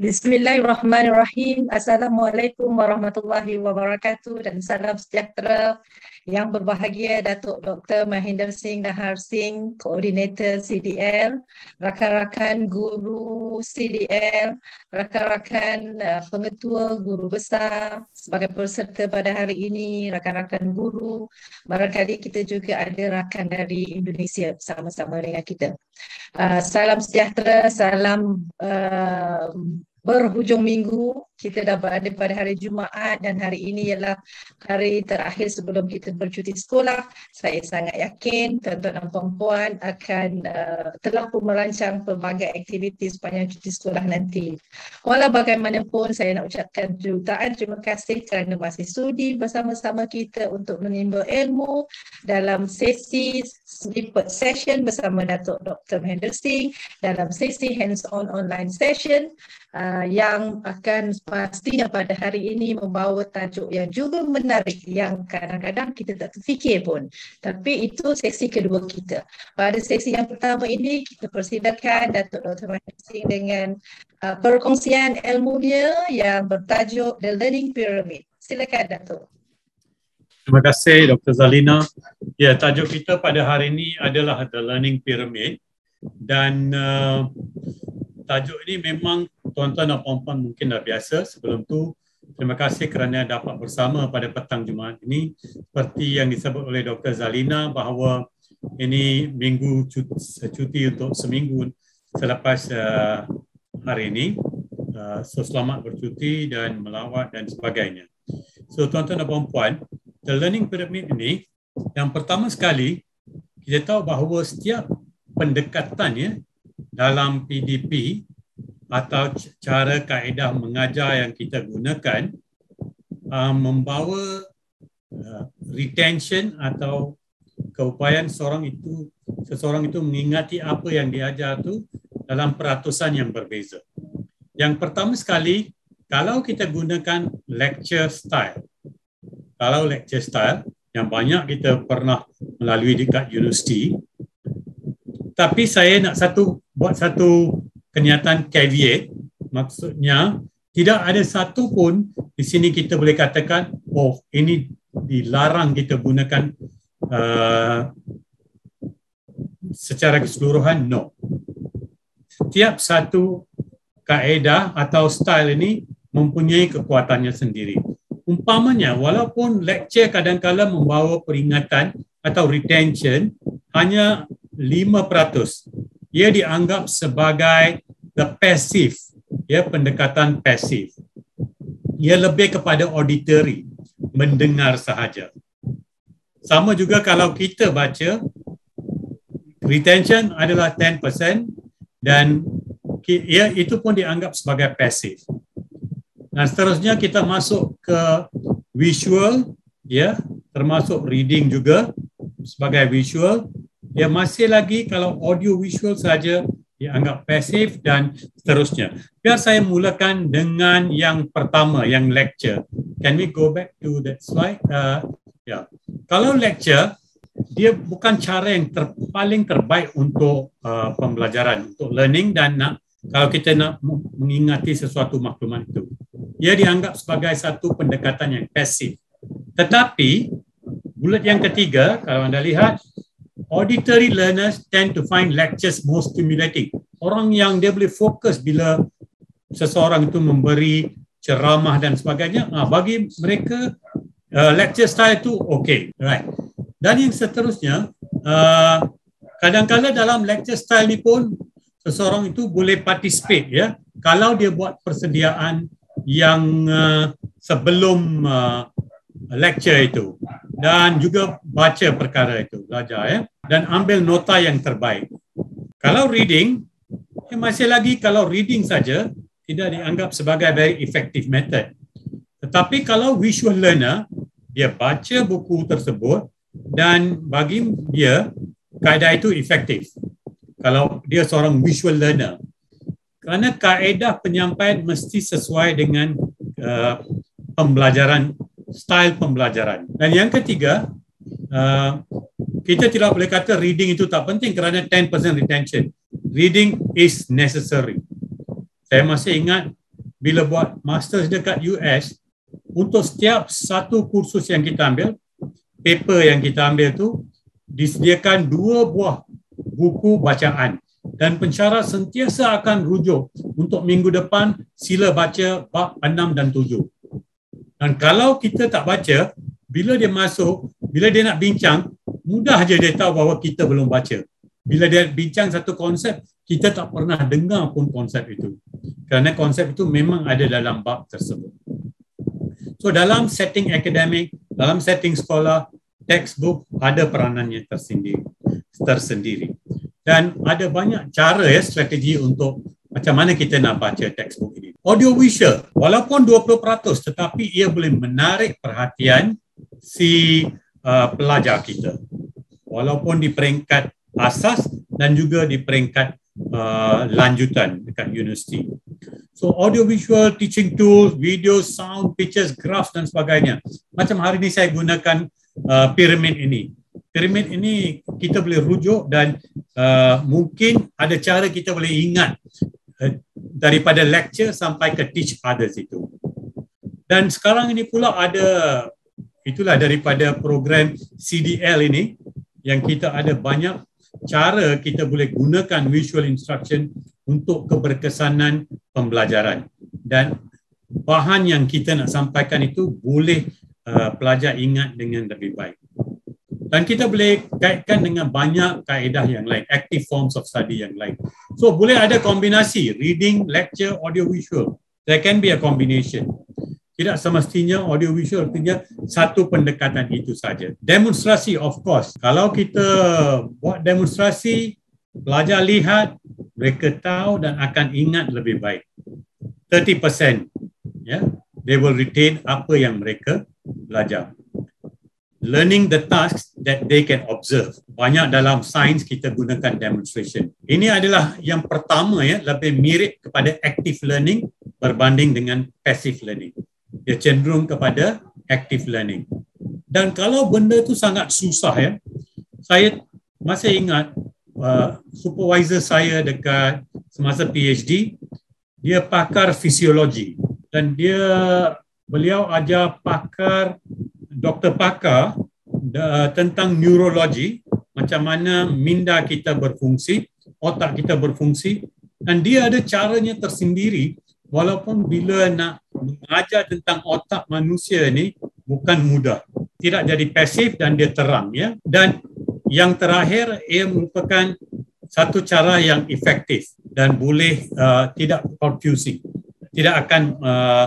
Bismillahirrahmanirrahim. Assalamualaikum warahmatullahi wabarakatuh dan salam sejahtera yang berbahagia Datuk Dr. Mahinder Singh Dahar Singh, Koordinator CDL, rakan-rakan guru CDL, rakan-rakan eh, pengetua guru besar sebagai peserta pada hari ini, rakan-rakan guru, barangkali kita juga ada rakan dari Indonesia bersama-sama dengan kita. Uh, salam sejahtera, salam uh, berhujung minggu kita dah berada pada hari Jumaat dan hari ini ialah hari terakhir sebelum kita bercuti sekolah. Saya sangat yakin tuan-tuan dan perempuan akan uh, telah pun merancang pelbagai aktiviti sepanjang cuti sekolah nanti. Walau bagaimanapun saya nak ucapkan jutaan terima kasih kerana masih sudi bersama-sama kita untuk menimba ilmu dalam sesi snippet session bersama Datuk Dr. Mahendra Singh dalam sesi hands-on online session uh, yang akan pastinya pada hari ini membawa tajuk yang juga menarik yang kadang-kadang kita tak terfikir pun. Tapi itu sesi kedua kita. Pada sesi yang pertama ini kita persilakan Datuk Dr. Mahathir dengan uh, perkongsian ilmu dia yang bertajuk The Learning Pyramid. Silakan Datuk. Terima kasih Dr. Zalina. Ya, tajuk kita pada hari ini adalah The Learning Pyramid dan uh, tajuk ini memang tuan-tuan dan puan-puan mungkin dah biasa sebelum tu. Terima kasih kerana dapat bersama pada petang Jumaat ini. Seperti yang disebut oleh Dr. Zalina bahawa ini minggu cuti, cuti untuk seminggu selepas uh, hari ini. Uh, so selamat bercuti dan melawat dan sebagainya. So tuan-tuan dan puan-puan, the learning pyramid ini yang pertama sekali kita tahu bahawa setiap pendekatan ya dalam PDP atau cara kaedah mengajar yang kita gunakan uh, membawa uh, retention atau keupayaan seorang itu seseorang itu mengingati apa yang diajar tu dalam peratusan yang berbeza. Yang pertama sekali, kalau kita gunakan lecture style, kalau lecture style yang banyak kita pernah melalui dekat universiti, tapi saya nak satu buat satu kenyataan caveat maksudnya tidak ada satu pun di sini kita boleh katakan oh ini dilarang kita gunakan uh, secara keseluruhan no setiap satu kaedah atau style ini mempunyai kekuatannya sendiri umpamanya walaupun lecture kadang-kadang membawa peringatan atau retention hanya 5%. Ia dianggap sebagai the passive, ya pendekatan pasif. Ia lebih kepada auditory, mendengar sahaja. Sama juga kalau kita baca retention adalah 10% dan ia ya, itu pun dianggap sebagai pasif. Dan seterusnya kita masuk ke visual, ya termasuk reading juga sebagai visual Ya masih lagi kalau audio visual saja dianggap pasif dan seterusnya. Biar saya mulakan dengan yang pertama, yang lecture. Can we go back to that slide? Uh, yeah. Kalau lecture, dia bukan cara yang ter, paling terbaik untuk uh, pembelajaran, untuk learning dan nak, kalau kita nak mengingati sesuatu maklumat itu. Ia dianggap sebagai satu pendekatan yang pasif. Tetapi, bulat yang ketiga, kalau anda lihat, auditory learners tend to find lectures more stimulating. Orang yang dia boleh fokus bila seseorang itu memberi ceramah dan sebagainya, ah bagi mereka uh, lecture style itu okey, right. Dan yang seterusnya, uh, ah, kadang-kadang dalam lecture style ni pun seseorang itu boleh participate ya. Kalau dia buat persediaan yang uh, sebelum uh, lecture itu dan juga baca perkara itu belajar ya dan ambil nota yang terbaik. Kalau reading, eh, masih lagi kalau reading saja tidak dianggap sebagai very effective method. Tetapi kalau visual learner, dia baca buku tersebut dan bagi dia, kaedah itu efektif. Kalau dia seorang visual learner. Kerana kaedah penyampaian mesti sesuai dengan uh, pembelajaran, style pembelajaran. Dan yang ketiga, uh, kita tidak boleh kata reading itu tak penting kerana 10% retention. Reading is necessary. Saya masih ingat bila buat master's dekat US, untuk setiap satu kursus yang kita ambil, paper yang kita ambil tu disediakan dua buah buku bacaan dan pensyarah sentiasa akan rujuk untuk minggu depan sila baca bab 6 dan 7. Dan kalau kita tak baca, bila dia masuk, bila dia nak bincang, mudah je dia tahu bahawa kita belum baca. Bila dia bincang satu konsep, kita tak pernah dengar pun konsep itu. Kerana konsep itu memang ada dalam bab tersebut. So dalam setting akademik, dalam setting sekolah, textbook ada peranannya tersendiri. tersendiri. Dan ada banyak cara ya strategi untuk macam mana kita nak baca textbook ini. Audio visual, walaupun 20% tetapi ia boleh menarik perhatian si uh, pelajar kita walaupun di peringkat asas dan juga di peringkat uh, lanjutan dekat universiti. So audio visual teaching tools, video, sound, pictures, graphs dan sebagainya. Macam hari ini saya gunakan uh, pyramid ini. Pyramid ini kita boleh rujuk dan uh, mungkin ada cara kita boleh ingat uh, daripada lecture sampai ke teach others itu. Dan sekarang ini pula ada itulah daripada program CDL ini yang kita ada banyak cara kita boleh gunakan visual instruction untuk keberkesanan pembelajaran dan bahan yang kita nak sampaikan itu boleh uh, pelajar ingat dengan lebih baik dan kita boleh kaitkan dengan banyak kaedah yang lain active forms of study yang lain so boleh ada kombinasi reading lecture audio visual there can be a combination tidak semestinya audio visual artinya satu pendekatan itu saja demonstrasi of course kalau kita buat demonstrasi pelajar lihat mereka tahu dan akan ingat lebih baik 30% ya yeah, they will retain apa yang mereka belajar learning the tasks that they can observe banyak dalam sains kita gunakan demonstration ini adalah yang pertama ya lebih mirip kepada active learning berbanding dengan passive learning dia cenderung kepada active learning. Dan kalau benda tu sangat susah ya, saya masih ingat uh, supervisor saya dekat semasa PhD, dia pakar fisiologi dan dia beliau ajar pakar doktor pakar uh, tentang neurologi macam mana minda kita berfungsi, otak kita berfungsi dan dia ada caranya tersendiri walaupun bila nak mengajar tentang otak manusia ni bukan mudah. Tidak jadi pasif dan dia terang ya. Dan yang terakhir ia merupakan satu cara yang efektif dan boleh uh, tidak confusing. Tidak akan uh,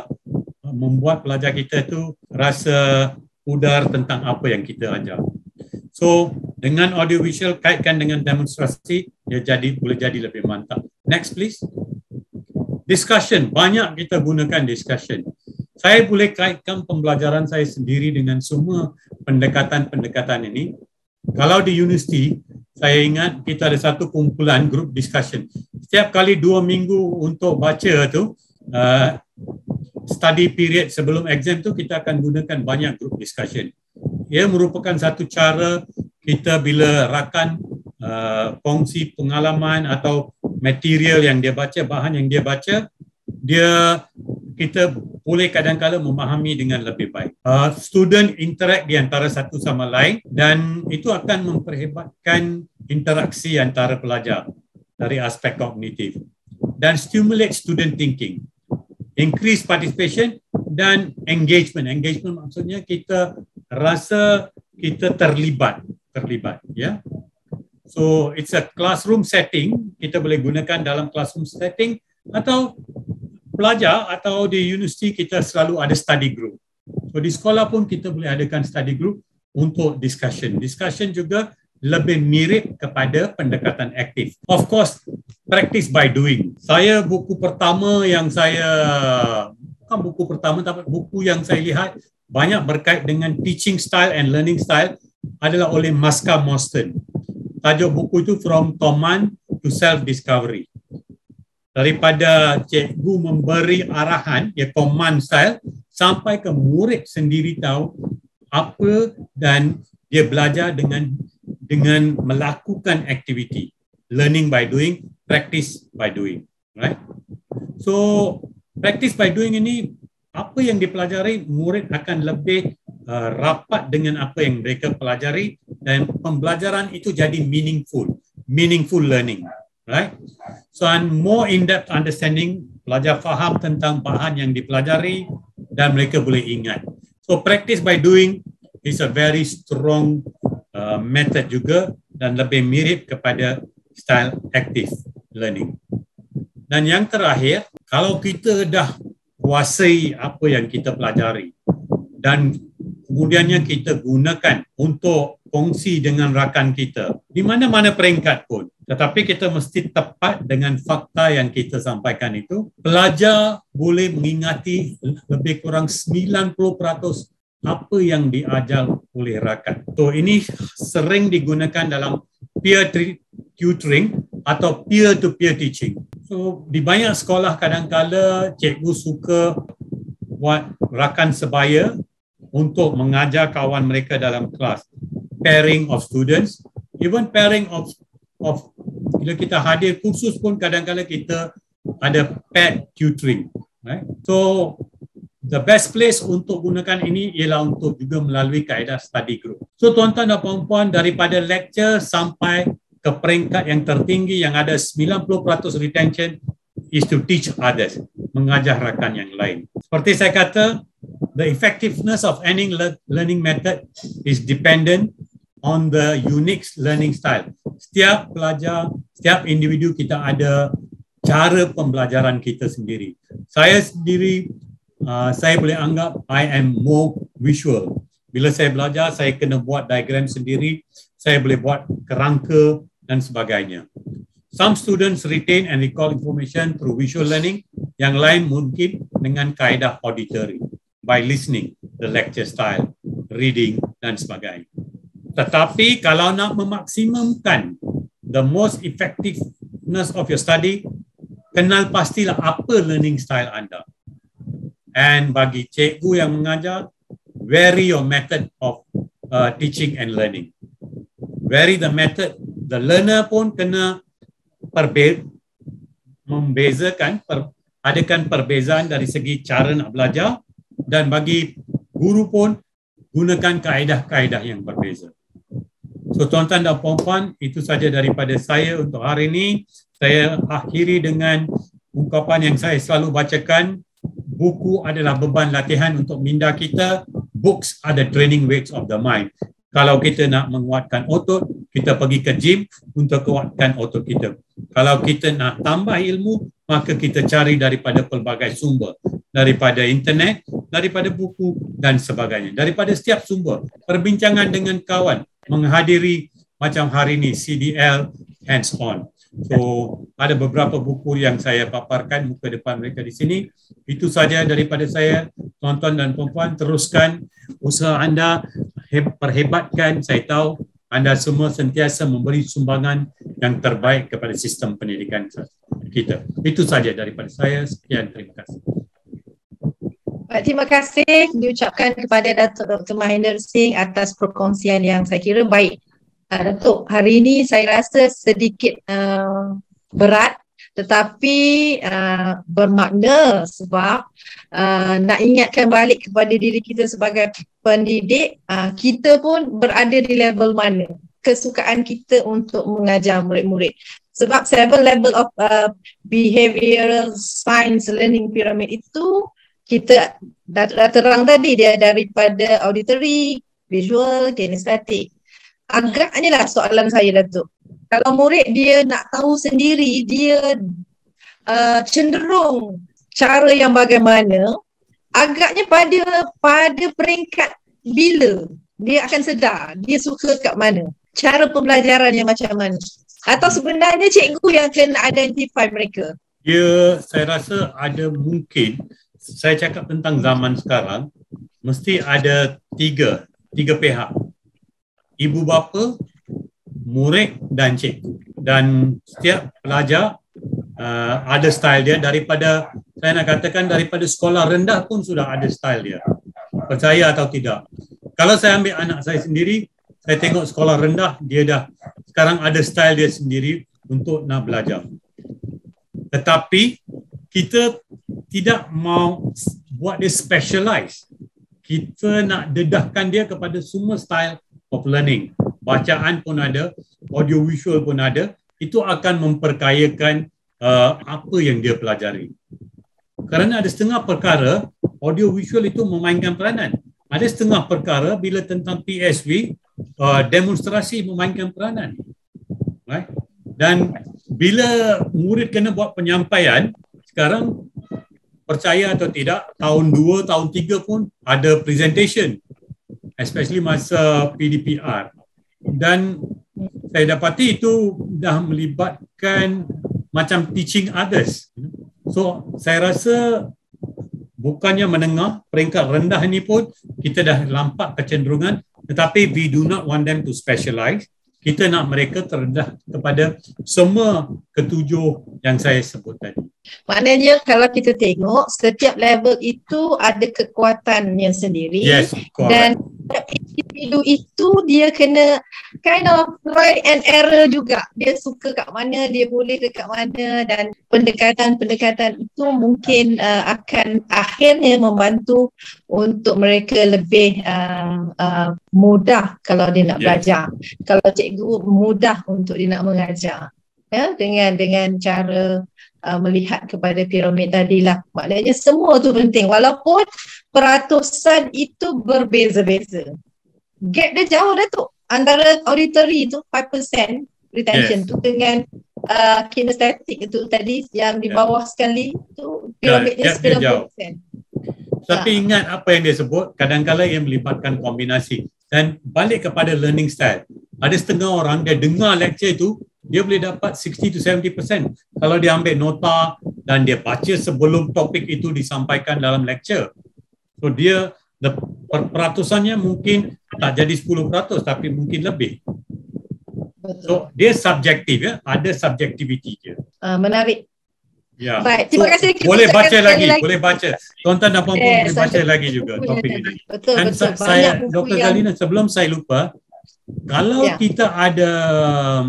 membuat pelajar kita itu rasa pudar tentang apa yang kita ajar. So dengan audiovisual kaitkan dengan demonstrasi dia jadi boleh jadi lebih mantap. Next please. Discussion, banyak kita gunakan discussion. Saya boleh kaitkan pembelajaran saya sendiri dengan semua pendekatan-pendekatan ini. Kalau di universiti, saya ingat kita ada satu kumpulan group discussion. Setiap kali dua minggu untuk baca tu, uh, study period sebelum exam tu kita akan gunakan banyak group discussion. Ia merupakan satu cara kita bila rakan uh, kongsi pengalaman atau material yang dia baca, bahan yang dia baca, dia kita boleh kadang-kadang memahami dengan lebih baik. Uh, student interact di antara satu sama lain dan itu akan memperhebatkan interaksi antara pelajar dari aspek kognitif dan stimulate student thinking, increase participation dan engagement. Engagement maksudnya kita rasa kita terlibat, terlibat, ya. Yeah? So it's a classroom setting kita boleh gunakan dalam classroom setting atau pelajar atau di universiti kita selalu ada study group. So di sekolah pun kita boleh adakan study group untuk discussion. Discussion juga lebih mirip kepada pendekatan aktif. Of course, practice by doing. Saya buku pertama yang saya bukan buku pertama tapi buku yang saya lihat banyak berkait dengan teaching style and learning style adalah oleh Maska Mostyn tajuk buku itu From Toman to Self Discovery. Daripada cikgu memberi arahan, ya command style, sampai ke murid sendiri tahu apa dan dia belajar dengan dengan melakukan aktiviti. Learning by doing, practice by doing. Right? So, practice by doing ini, apa yang dipelajari, murid akan lebih uh, rapat dengan apa yang mereka pelajari dan pembelajaran itu jadi meaningful, meaningful learning, right? So, and more in-depth understanding, pelajar faham tentang bahan yang dipelajari dan mereka boleh ingat. So, practice by doing is a very strong uh, method juga dan lebih mirip kepada style active learning. Dan yang terakhir, kalau kita dah kuasai apa yang kita pelajari dan kemudiannya kita gunakan untuk kongsi dengan rakan kita di mana-mana peringkat pun tetapi kita mesti tepat dengan fakta yang kita sampaikan itu pelajar boleh mengingati lebih kurang 90% apa yang diajar oleh rakan so ini sering digunakan dalam peer tutoring atau peer to peer teaching so di banyak sekolah kadang-kala cikgu suka buat rakan sebaya untuk mengajar kawan mereka dalam kelas pairing of students even pairing of of bila kita hadir kursus pun kadang-kadang kita ada paired tutoring right so the best place untuk gunakan ini ialah untuk juga melalui kaedah study group so tuan-tuan dan puan-puan daripada lecture sampai ke peringkat yang tertinggi yang ada 90% retention is to teach others mengajar rakan yang lain seperti saya kata the effectiveness of any learning method is dependent on the unique learning style. Setiap pelajar, setiap individu kita ada cara pembelajaran kita sendiri. Saya sendiri, uh, saya boleh anggap I am more visual. Bila saya belajar, saya kena buat diagram sendiri, saya boleh buat kerangka dan sebagainya. Some students retain and recall information through visual learning. Yang lain mungkin dengan kaedah auditory by listening, the lecture style, reading dan sebagainya. Tetapi kalau nak memaksimumkan the most effectiveness of your study, kenal pastilah apa learning style anda. And bagi cikgu yang mengajar, vary your method of uh, teaching and learning. Vary the method. The learner pun kena perbe- membezakan, per- adakan perbezaan dari segi cara nak belajar dan bagi guru pun gunakan kaedah-kaedah yang berbeza. So tuan-tuan dan puan-puan, itu saja daripada saya untuk hari ini. Saya akhiri dengan ungkapan yang saya selalu bacakan. Buku adalah beban latihan untuk minda kita. Books are the training weights of the mind. Kalau kita nak menguatkan otot, kita pergi ke gym untuk kuatkan otot kita. Kalau kita nak tambah ilmu, maka kita cari daripada pelbagai sumber. Daripada internet, daripada buku dan sebagainya. Daripada setiap sumber. Perbincangan dengan kawan, menghadiri macam hari ini CDL hands on. So ada beberapa buku yang saya paparkan muka depan mereka di sini. Itu saja daripada saya tuan-tuan dan puan-puan teruskan usaha anda perhebatkan saya tahu anda semua sentiasa memberi sumbangan yang terbaik kepada sistem pendidikan kita. Itu saja daripada saya. Sekian terima kasih. Baik, terima kasih diucapkan kepada Datuk Dr. Mahendra Singh atas perkongsian yang saya kira baik. Uh, Datuk, hari ini saya rasa sedikit uh, berat tetapi uh, bermakna sebab uh, nak ingatkan balik kepada diri kita sebagai pendidik uh, kita pun berada di level mana kesukaan kita untuk mengajar murid-murid sebab seven level of uh, behavioral science learning pyramid itu uh, kita dah, dah terang tadi dia daripada auditory, visual, kinestetik. Agaknya lah soalan saya Datuk. Kalau murid dia nak tahu sendiri dia uh, cenderung cara yang bagaimana, agaknya pada pada peringkat bila dia akan sedar dia suka kat mana? Cara pembelajaran yang macam mana? Atau sebenarnya cikgu yang kena identify mereka? Ya, saya rasa ada mungkin saya cakap tentang zaman sekarang mesti ada tiga tiga pihak ibu bapa murid dan cik dan setiap pelajar uh, ada style dia daripada saya nak katakan daripada sekolah rendah pun sudah ada style dia percaya atau tidak kalau saya ambil anak saya sendiri saya tengok sekolah rendah dia dah sekarang ada style dia sendiri untuk nak belajar tetapi kita tidak mau buat dia specialize. Kita nak dedahkan dia kepada semua style of learning. Bacaan pun ada, audio visual pun ada. Itu akan memperkayakan uh, apa yang dia pelajari. Kerana ada setengah perkara, audio visual itu memainkan peranan. Ada setengah perkara bila tentang PSV, uh, demonstrasi memainkan peranan. Right? Dan bila murid kena buat penyampaian, sekarang percaya atau tidak tahun 2 tahun 3 pun ada presentation especially masa PDPR dan saya dapati itu dah melibatkan macam teaching others so saya rasa bukannya menengah peringkat rendah ini pun kita dah lampak kecenderungan tetapi we do not want them to specialize kita nak mereka terendah kepada semua ketujuh yang saya sebut tadi Maknanya kalau kita tengok setiap level itu ada kekuatannya sendiri yes, dan individu itu dia kena kind of try and error juga. Dia suka kat mana, dia boleh dekat mana dan pendekatan-pendekatan itu mungkin uh, akan akhirnya membantu untuk mereka lebih uh, uh, mudah kalau dia nak yes. belajar. Kalau cikgu mudah untuk dia nak mengajar ya dengan dengan cara uh, melihat kepada piramid tadilah maknanya semua tu penting walaupun peratusan itu berbeza-beza gap dia jauh dah tu antara auditory tu 5% retention yes. tu dengan uh, kinestetik itu tadi yang di ya. bawah yeah. sekali tu piramid dia 10%. Jauh. Tapi ya. ingat apa yang dia sebut, kadang-kadang ia melibatkan kombinasi. Dan balik kepada learning style. Ada setengah orang, dia dengar lecture itu, dia boleh dapat 60-70% to kalau dia ambil nota dan dia baca sebelum topik itu disampaikan dalam lecture. So dia, per, peratusannya mungkin tak jadi 10% tapi mungkin lebih. So dia subjektif ya, ada subjektiviti dia. Uh, menarik. Ya. Baik, terima oh, kasih. Kita boleh baca lagi. lagi, boleh baca. Tuan-tuan dan puan-puan yes, boleh baca lagi juga topik ini. Betul, dan betul. saya Banyak Dr. Galina yang... sebelum saya lupa, kalau ya. kita ada um,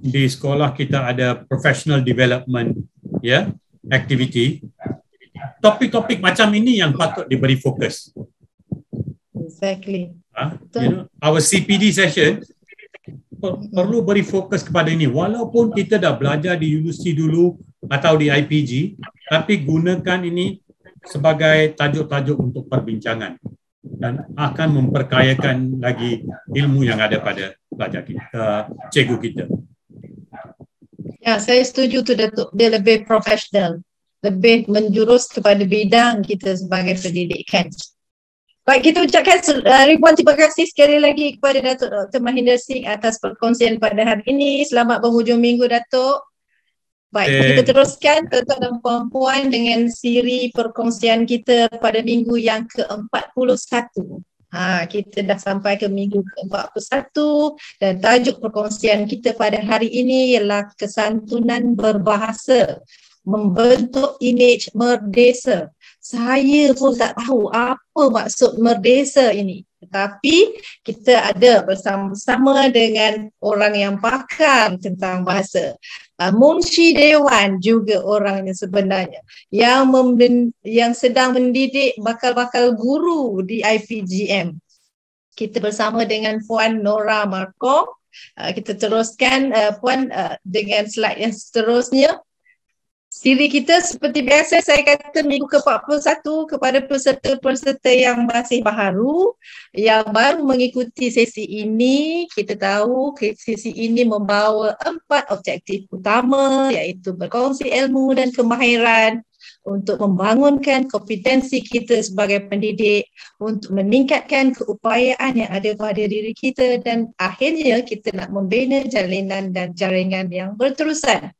di sekolah kita ada professional development ya, yeah, activity. Topik-topik macam ini yang patut diberi fokus. Exactly. Ha? You know, our CPD session perlu beri fokus kepada ini walaupun kita dah belajar di universiti dulu atau di IPG tapi gunakan ini sebagai tajuk-tajuk untuk perbincangan dan akan memperkayakan lagi ilmu yang ada pada pelajar kita, uh, cikgu kita. Ya, saya setuju tu Datuk. Dia lebih profesional. Lebih menjurus kepada bidang kita sebagai pendidikan. Baik, kita ucapkan uh, ribuan terima kasih sekali lagi kepada Datuk Dr. Mahinder Singh atas perkongsian pada hari ini. Selamat berhujung minggu, Datuk. Baik, eh, kita teruskan tuan-tuan dan puan-puan dengan siri perkongsian kita pada minggu yang ke-41. Ha, kita dah sampai ke minggu ke-41 dan tajuk perkongsian kita pada hari ini ialah kesantunan berbahasa membentuk imej merdesa. Saya pun tak tahu apa maksud merdesa ini tetapi kita ada bersama-sama dengan orang yang pakar tentang bahasa. Uh, Munshi Dewan juga orangnya sebenarnya yang mem- yang sedang mendidik bakal-bakal guru di IPGM. Kita bersama dengan Puan Nora Marco. Uh, ah, kita teruskan uh, Puan uh, dengan slide yang seterusnya. Siri kita seperti biasa saya kata minggu ke-41 kepada peserta-peserta yang masih baru yang baru mengikuti sesi ini kita tahu sesi ini membawa empat objektif utama iaitu berkongsi ilmu dan kemahiran untuk membangunkan kompetensi kita sebagai pendidik untuk meningkatkan keupayaan yang ada pada diri kita dan akhirnya kita nak membina jalinan dan jaringan yang berterusan.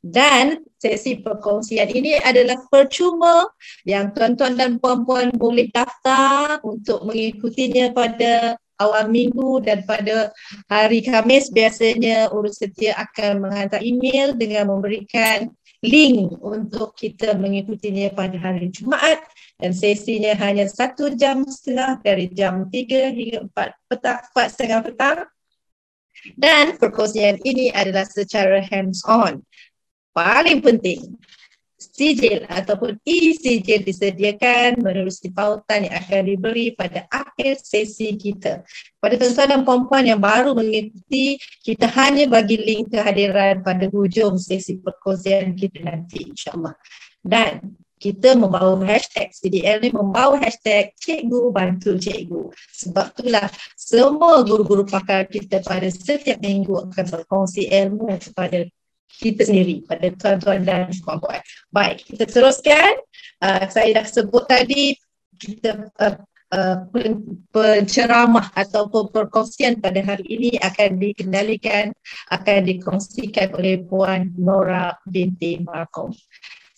Dan sesi perkongsian ini adalah percuma yang tuan-tuan dan puan-puan boleh daftar untuk mengikutinya pada awal minggu dan pada hari Khamis biasanya urus setia akan menghantar email dengan memberikan link untuk kita mengikutinya pada hari Jumaat dan sesinya hanya satu jam setengah dari jam tiga hingga empat petang, 4 setengah petang dan perkongsian ini adalah secara hands on paling penting sijil ataupun e-sijil disediakan menerusi pautan yang akan diberi pada akhir sesi kita. Pada tuan-tuan dan puan-puan yang baru mengikuti, kita hanya bagi link kehadiran pada hujung sesi perkongsian kita nanti insyaAllah. Dan kita membawa hashtag CDL ni membawa hashtag cikgu bantu cikgu. Sebab itulah semua guru-guru pakar kita pada setiap minggu akan berkongsi ilmu kepada kita sendiri pada tuan-tuan dan puan-puan. Baik, kita teruskan. Uh, saya dah sebut tadi kita uh, uh, penceramah atau perkongsian pada hari ini akan dikendalikan, akan dikongsikan oleh Puan Nora binti Markom.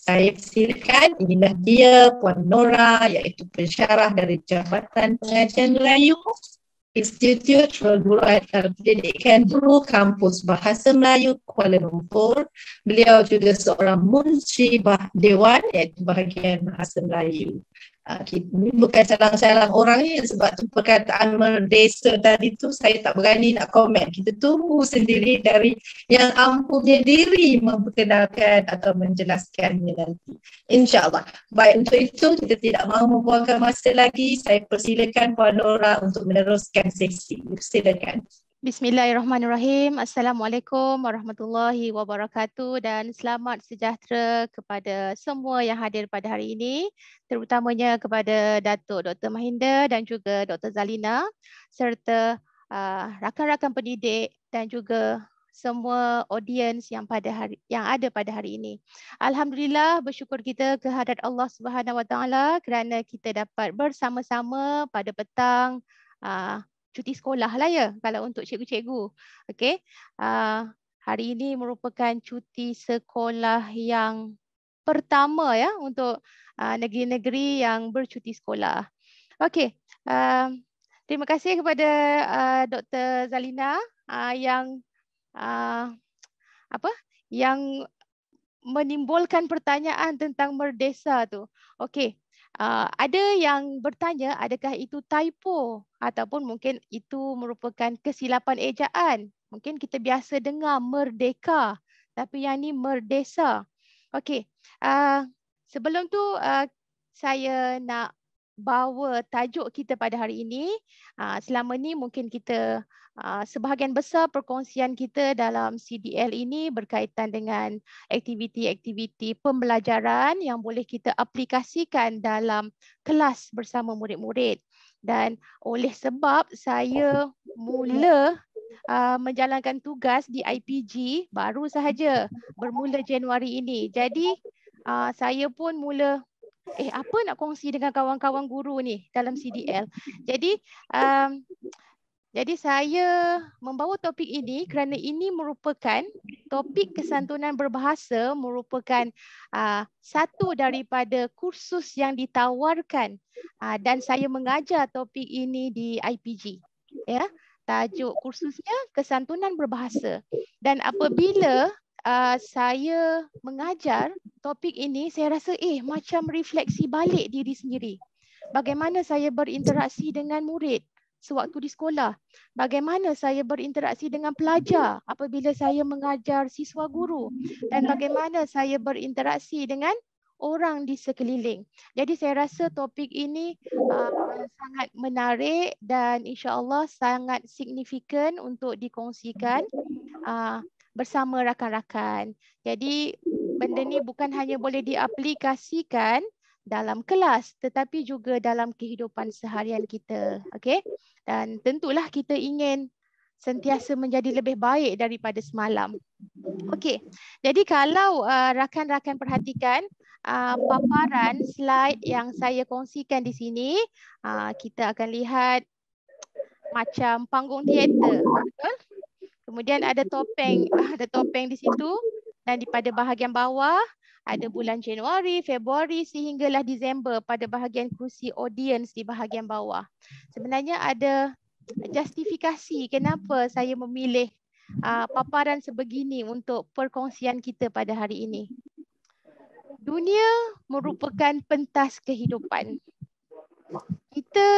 Saya silakan inilah dia Puan Nora iaitu pensyarah dari Jabatan Pengajian Melayu. Institut Cemerlang Akademik Pendidikan Guru Kampus Bahasa Melayu Kuala Lumpur. Beliau juga seorang Munshi Dewan iaitu bahagian Bahasa Melayu. Ah, ini bukan salang-salang orang ni sebab tu perkataan merdesa tadi tu saya tak berani nak komen. Kita tunggu sendiri dari yang ampunnya diri memperkenalkan atau menjelaskannya nanti. InsyaAllah. Baik untuk itu kita tidak mahu membuangkan masa lagi. Saya persilakan Puan Nora untuk meneruskan sesi. Silakan. Terima kasih. Bismillahirrahmanirrahim. Assalamualaikum warahmatullahi wabarakatuh dan selamat sejahtera kepada semua yang hadir pada hari ini, terutamanya kepada Datuk Dr. Mahinda dan juga Dr. Zalina serta ah, rakan-rakan uh, pendidik dan juga semua audiens yang pada hari yang ada pada hari ini. Alhamdulillah bersyukur kita kehadrat Allah Subhanahu Wa Taala kerana kita dapat bersama-sama pada petang uh, cuti sekolah lah ya kalau untuk cikgu-cikgu. Okey. Uh, hari ini merupakan cuti sekolah yang pertama ya untuk ah, negeri-negeri uh, yang bercuti sekolah. Okey. Uh, terima kasih kepada uh, Dr. Zalina uh, yang uh, apa? Yang menimbulkan pertanyaan tentang merdesa tu. Okey. Ah, ada yang bertanya adakah itu typo ataupun mungkin itu merupakan kesilapan ejaan. Mungkin kita biasa dengar merdeka tapi yang ini merdesa. Okey. Uh, sebelum tu uh, saya nak bawa tajuk kita pada hari ini. Uh, selama ni mungkin kita Ah, sebahagian besar perkongsian kita dalam CDL ini berkaitan dengan aktiviti-aktiviti pembelajaran yang boleh kita aplikasikan dalam kelas bersama murid-murid. Dan oleh sebab saya mula ah, menjalankan tugas di IPG baru sahaja bermula Januari ini. Jadi ah, saya pun mula eh apa nak kongsi dengan kawan-kawan guru ni dalam CDL. Jadi um, jadi saya membawa topik ini kerana ini merupakan topik kesantunan berbahasa merupakan uh, satu daripada kursus yang ditawarkan uh, dan saya mengajar topik ini di IPG. Ya, tajuk kursusnya kesantunan berbahasa. Dan apabila uh, saya mengajar topik ini, saya rasa eh macam refleksi balik diri sendiri. Bagaimana saya berinteraksi dengan murid? sewaktu di sekolah. Bagaimana saya berinteraksi dengan pelajar apabila saya mengajar siswa guru dan bagaimana saya berinteraksi dengan orang di sekeliling. Jadi saya rasa topik ini uh, sangat menarik dan insya-Allah sangat signifikan untuk dikongsikan uh, bersama rakan-rakan. Jadi benda ni bukan hanya boleh diaplikasikan dalam kelas tetapi juga dalam kehidupan seharian kita. Okay? Dan tentulah kita ingin sentiasa menjadi lebih baik daripada semalam. Okey. Jadi kalau uh, rakan-rakan perhatikan uh, paparan slide yang saya kongsikan di sini, uh, kita akan lihat macam panggung teater, betul? Kemudian ada topeng, ada topeng di situ dan di pada bahagian bawah ada bulan Januari, Februari sehinggalah Disember pada bahagian kursi audience di bahagian bawah. Sebenarnya ada justifikasi kenapa saya memilih uh, paparan sebegini untuk perkongsian kita pada hari ini. Dunia merupakan pentas kehidupan. Kita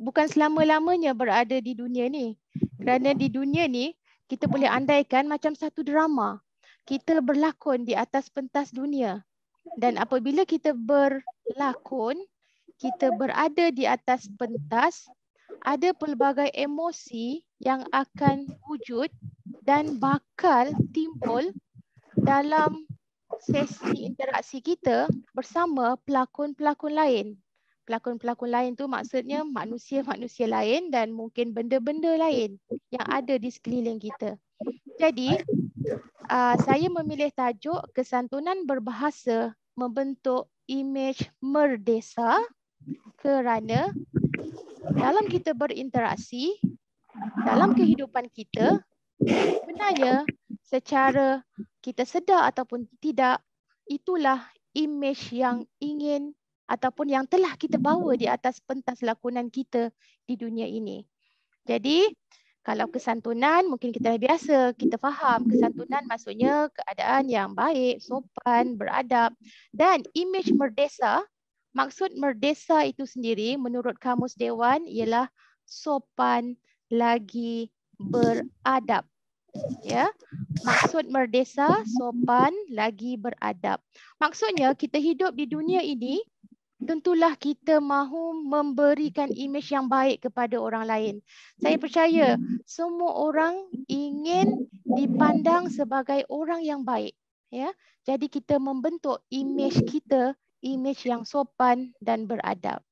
bukan selama-lamanya berada di dunia ni. Kerana di dunia ni kita boleh andaikan macam satu drama kita berlakon di atas pentas dunia dan apabila kita berlakon kita berada di atas pentas ada pelbagai emosi yang akan wujud dan bakal timbul dalam sesi interaksi kita bersama pelakon-pelakon lain. Pelakon-pelakon lain tu maksudnya manusia-manusia lain dan mungkin benda-benda lain yang ada di sekeliling kita. Jadi, uh, saya memilih tajuk kesantunan berbahasa membentuk imej merdesa kerana dalam kita berinteraksi, dalam kehidupan kita, sebenarnya secara kita sedar ataupun tidak, itulah imej yang ingin ataupun yang telah kita bawa di atas pentas lakonan kita di dunia ini. Jadi kalau kesantunan mungkin kita dah biasa, kita faham kesantunan maksudnya keadaan yang baik, sopan, beradab. Dan image merdesa, maksud merdesa itu sendiri menurut kamus dewan ialah sopan lagi beradab. Ya. Maksud merdesa sopan lagi beradab. Maksudnya kita hidup di dunia ini tentulah kita mahu memberikan imej yang baik kepada orang lain. Saya percaya hmm. semua orang ingin dipandang sebagai orang yang baik. Ya, jadi kita membentuk imej kita, imej yang sopan dan beradab.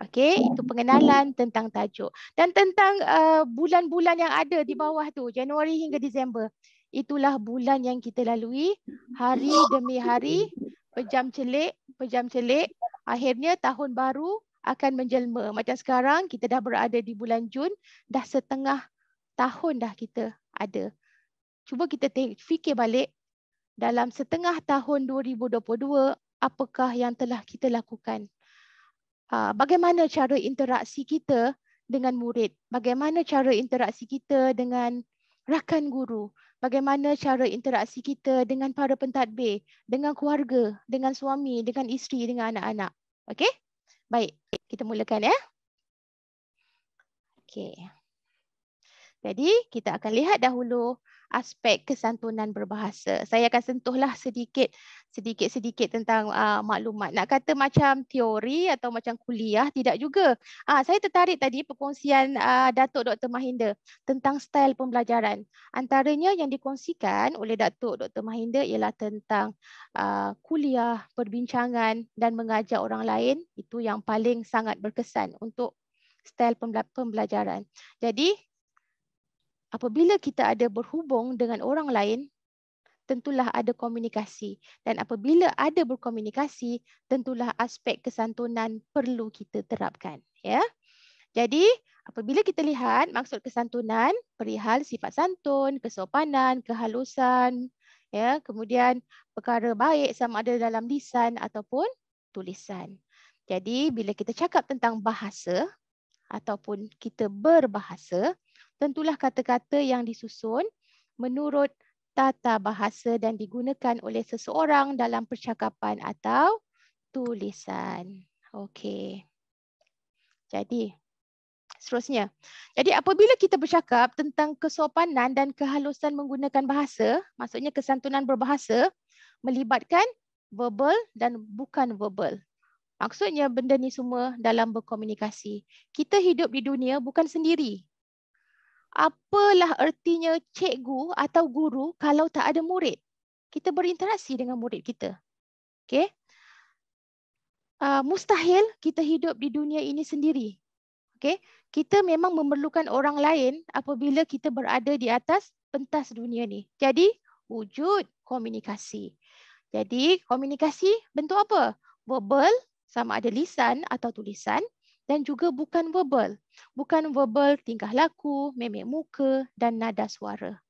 Okey, itu pengenalan tentang tajuk dan tentang uh, bulan-bulan yang ada di bawah tu, Januari hingga Disember. Itulah bulan yang kita lalui hari demi hari pejam celik, pejam celik. Akhirnya tahun baru akan menjelma. Macam sekarang kita dah berada di bulan Jun, dah setengah tahun dah kita ada. Cuba kita fikir balik dalam setengah tahun 2022, apakah yang telah kita lakukan? Ah, bagaimana cara interaksi kita dengan murid? Bagaimana cara interaksi kita dengan rakan guru? bagaimana cara interaksi kita dengan para pentadbir, dengan keluarga, dengan suami, dengan isteri, dengan anak-anak. Okey? Baik, kita mulakan ya. Okey. Jadi, kita akan lihat dahulu aspek kesantunan berbahasa. Saya akan sentuhlah sedikit sedikit-sedikit tentang uh, maklumat. Nak kata macam teori atau macam kuliah, tidak juga. Uh, saya tertarik tadi perkongsian uh, Datuk Dr. Mahinda tentang style pembelajaran. Antaranya yang dikongsikan oleh Datuk Dr. Mahinda ialah tentang uh, kuliah, perbincangan dan mengajar orang lain. Itu yang paling sangat berkesan untuk style pembelajaran. Jadi, apabila kita ada berhubung dengan orang lain, tentulah ada komunikasi. Dan apabila ada berkomunikasi, tentulah aspek kesantunan perlu kita terapkan. Ya. Jadi, apabila kita lihat maksud kesantunan, perihal sifat santun, kesopanan, kehalusan, ya, kemudian perkara baik sama ada dalam lisan ataupun tulisan. Jadi, bila kita cakap tentang bahasa ataupun kita berbahasa, tentulah kata-kata yang disusun menurut tata bahasa dan digunakan oleh seseorang dalam percakapan atau tulisan. Okey. Jadi, seterusnya. Jadi apabila kita bercakap tentang kesopanan dan kehalusan menggunakan bahasa, maksudnya kesantunan berbahasa, melibatkan verbal dan bukan verbal. Maksudnya benda ni semua dalam berkomunikasi. Kita hidup di dunia bukan sendiri apalah ertinya cikgu atau guru kalau tak ada murid? Kita berinteraksi dengan murid kita. Okay. Uh, ah, mustahil kita hidup di dunia ini sendiri. Okay. Kita memang memerlukan orang lain apabila kita berada di atas pentas dunia ni. Jadi, wujud komunikasi. Jadi, komunikasi bentuk apa? Verbal, sama ada lisan atau tulisan dan juga bukan verbal. Bukan verbal tingkah laku, memek muka dan nada suara.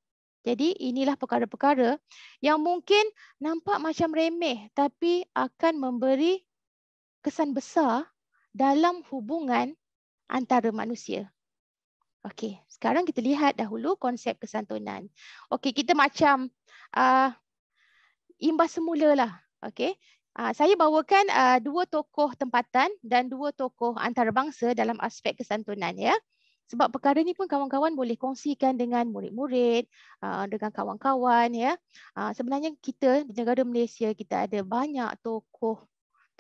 Jadi inilah perkara-perkara yang mungkin nampak macam remeh tapi akan memberi kesan besar dalam hubungan antara manusia. Okey, sekarang kita lihat dahulu konsep kesantunan. Okey, kita macam uh, imbas semula lah. Okey, Ah, saya bawakan uh, dua tokoh tempatan dan dua tokoh antarabangsa dalam aspek kesantunan ya. Sebab perkara ni pun kawan-kawan boleh kongsikan dengan murid-murid, ah, dengan kawan-kawan ya. Uh, sebenarnya kita di negara Malaysia kita ada banyak tokoh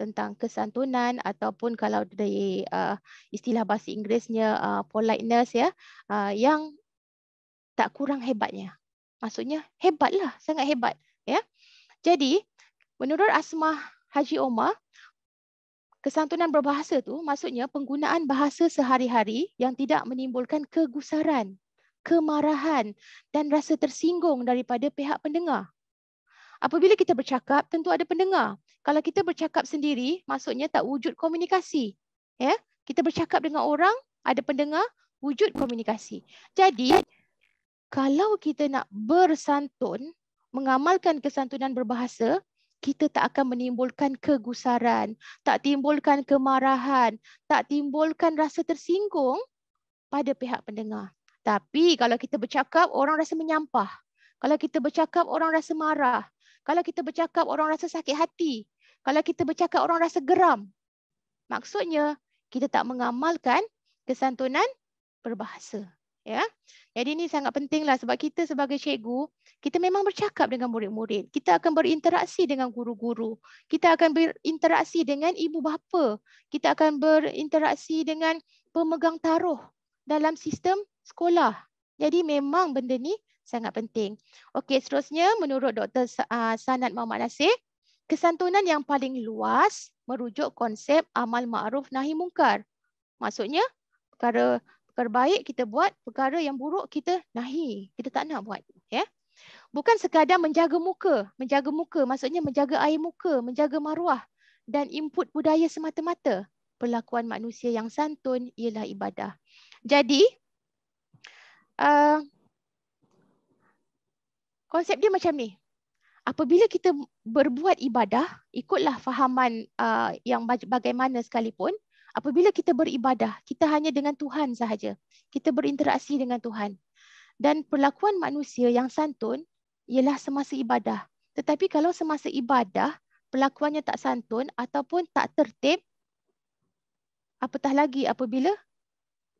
tentang kesantunan ataupun kalau dari uh, istilah bahasa Inggerisnya uh, politeness ya uh, yang tak kurang hebatnya. Maksudnya hebatlah, sangat hebat ya. Jadi Menurut Asmah Haji Omar, kesantunan berbahasa tu maksudnya penggunaan bahasa sehari-hari yang tidak menimbulkan kegusaran, kemarahan dan rasa tersinggung daripada pihak pendengar. Apabila kita bercakap, tentu ada pendengar. Kalau kita bercakap sendiri, maksudnya tak wujud komunikasi. Ya, kita bercakap dengan orang, ada pendengar, wujud komunikasi. Jadi, kalau kita nak bersantun, mengamalkan kesantunan berbahasa, kita tak akan menimbulkan kegusaran, tak timbulkan kemarahan, tak timbulkan rasa tersinggung pada pihak pendengar. Tapi kalau kita bercakap, orang rasa menyampah. Kalau kita bercakap, orang rasa marah. Kalau kita bercakap, orang rasa sakit hati. Kalau kita bercakap, orang rasa geram. Maksudnya, kita tak mengamalkan kesantunan berbahasa ya. Jadi ini sangat pentinglah sebab kita sebagai cikgu, kita memang bercakap dengan murid-murid. Kita akan berinteraksi dengan guru-guru. Kita akan berinteraksi dengan ibu bapa. Kita akan berinteraksi dengan pemegang taruh dalam sistem sekolah. Jadi memang benda ni sangat penting. Okey, seterusnya menurut Dr. Ah, Sanad Muhammad Nasir, kesantunan yang paling luas merujuk konsep amal ma'ruf nahi mungkar. Maksudnya perkara perbaik kita buat, perkara yang buruk kita nahi. Kita tak nak buat. Ya? Bukan sekadar menjaga muka. Menjaga muka maksudnya menjaga air muka, menjaga maruah dan input budaya semata-mata. Perlakuan manusia yang santun ialah ibadah. Jadi, uh, konsep dia macam ni. Apabila kita berbuat ibadah, ikutlah fahaman uh, yang bagaimana sekalipun, apabila kita beribadah, kita hanya dengan Tuhan sahaja. Kita berinteraksi dengan Tuhan. Dan perlakuan manusia yang santun ialah semasa ibadah. Tetapi kalau semasa ibadah, perlakuannya tak santun ataupun tak tertib, apatah lagi apabila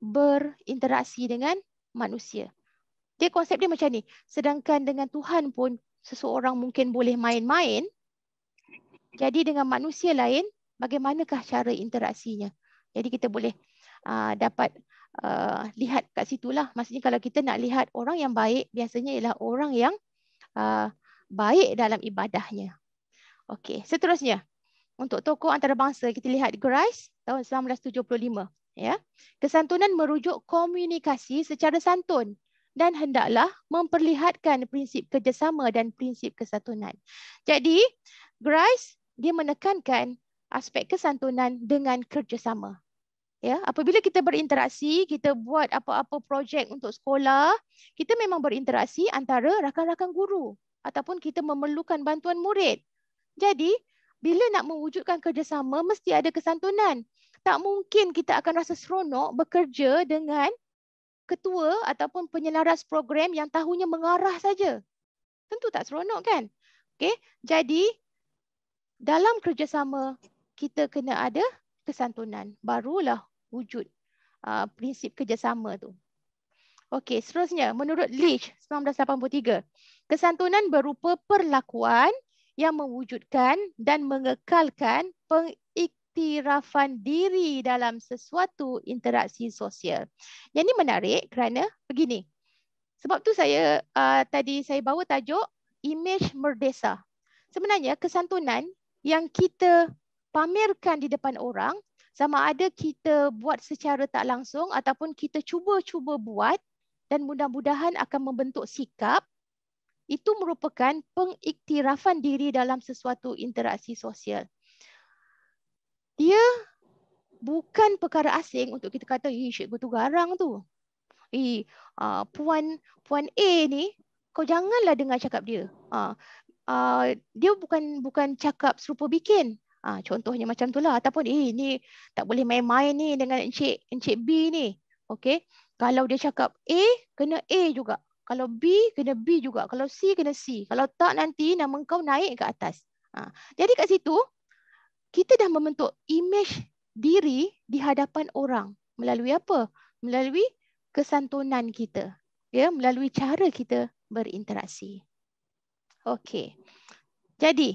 berinteraksi dengan manusia. Dia konsep dia macam ni. Sedangkan dengan Tuhan pun seseorang mungkin boleh main-main. Jadi dengan manusia lain, bagaimanakah cara interaksinya? Jadi kita boleh uh, dapat uh, lihat kat situ lah, Maksudnya kalau kita nak lihat orang yang baik, biasanya ialah orang yang uh, baik dalam ibadahnya. Okey, seterusnya. Untuk tokoh antarabangsa, kita lihat Grice tahun 1975. Ya. Kesantunan merujuk komunikasi secara santun dan hendaklah memperlihatkan prinsip kerjasama dan prinsip kesatuan. Jadi, Grice dia menekankan aspek kesantunan dengan kerjasama. Ya, apabila kita berinteraksi, kita buat apa-apa projek untuk sekolah, kita memang berinteraksi antara rakan-rakan guru ataupun kita memerlukan bantuan murid. Jadi, bila nak mewujudkan kerjasama mesti ada kesantunan. Tak mungkin kita akan rasa seronok bekerja dengan ketua ataupun penyelaras program yang tahunya mengarah saja. Tentu tak seronok kan? Okey, jadi dalam kerjasama kita kena ada kesantunan barulah wujud uh, prinsip kerjasama tu. Okey, seterusnya menurut Leach 1983, kesantunan berupa perlakuan yang mewujudkan dan mengekalkan pengiktirafan diri dalam sesuatu interaksi sosial. Yang ini menarik kerana begini. Sebab tu saya uh, tadi saya bawa tajuk image merdesa. Sebenarnya kesantunan yang kita pamerkan di depan orang, sama ada kita buat secara tak langsung ataupun kita cuba-cuba buat dan mudah-mudahan akan membentuk sikap, itu merupakan pengiktirafan diri dalam sesuatu interaksi sosial. Dia bukan perkara asing untuk kita kata, eh, cikgu tu garang tu. Eh, puan puan A ni, kau janganlah dengar cakap dia. Uh, uh, dia bukan bukan cakap serupa bikin. Ha, contohnya macam tu lah. Ataupun eh, ni tak boleh main-main ni dengan Encik, Encik B ni. Okay. Kalau dia cakap A, kena A juga. Kalau B, kena B juga. Kalau C, kena C. Kalau tak nanti nama kau naik ke atas. Ha. Jadi kat situ, kita dah membentuk imej diri di hadapan orang. Melalui apa? Melalui kesantunan kita. ya, Melalui cara kita berinteraksi. Okay. Jadi,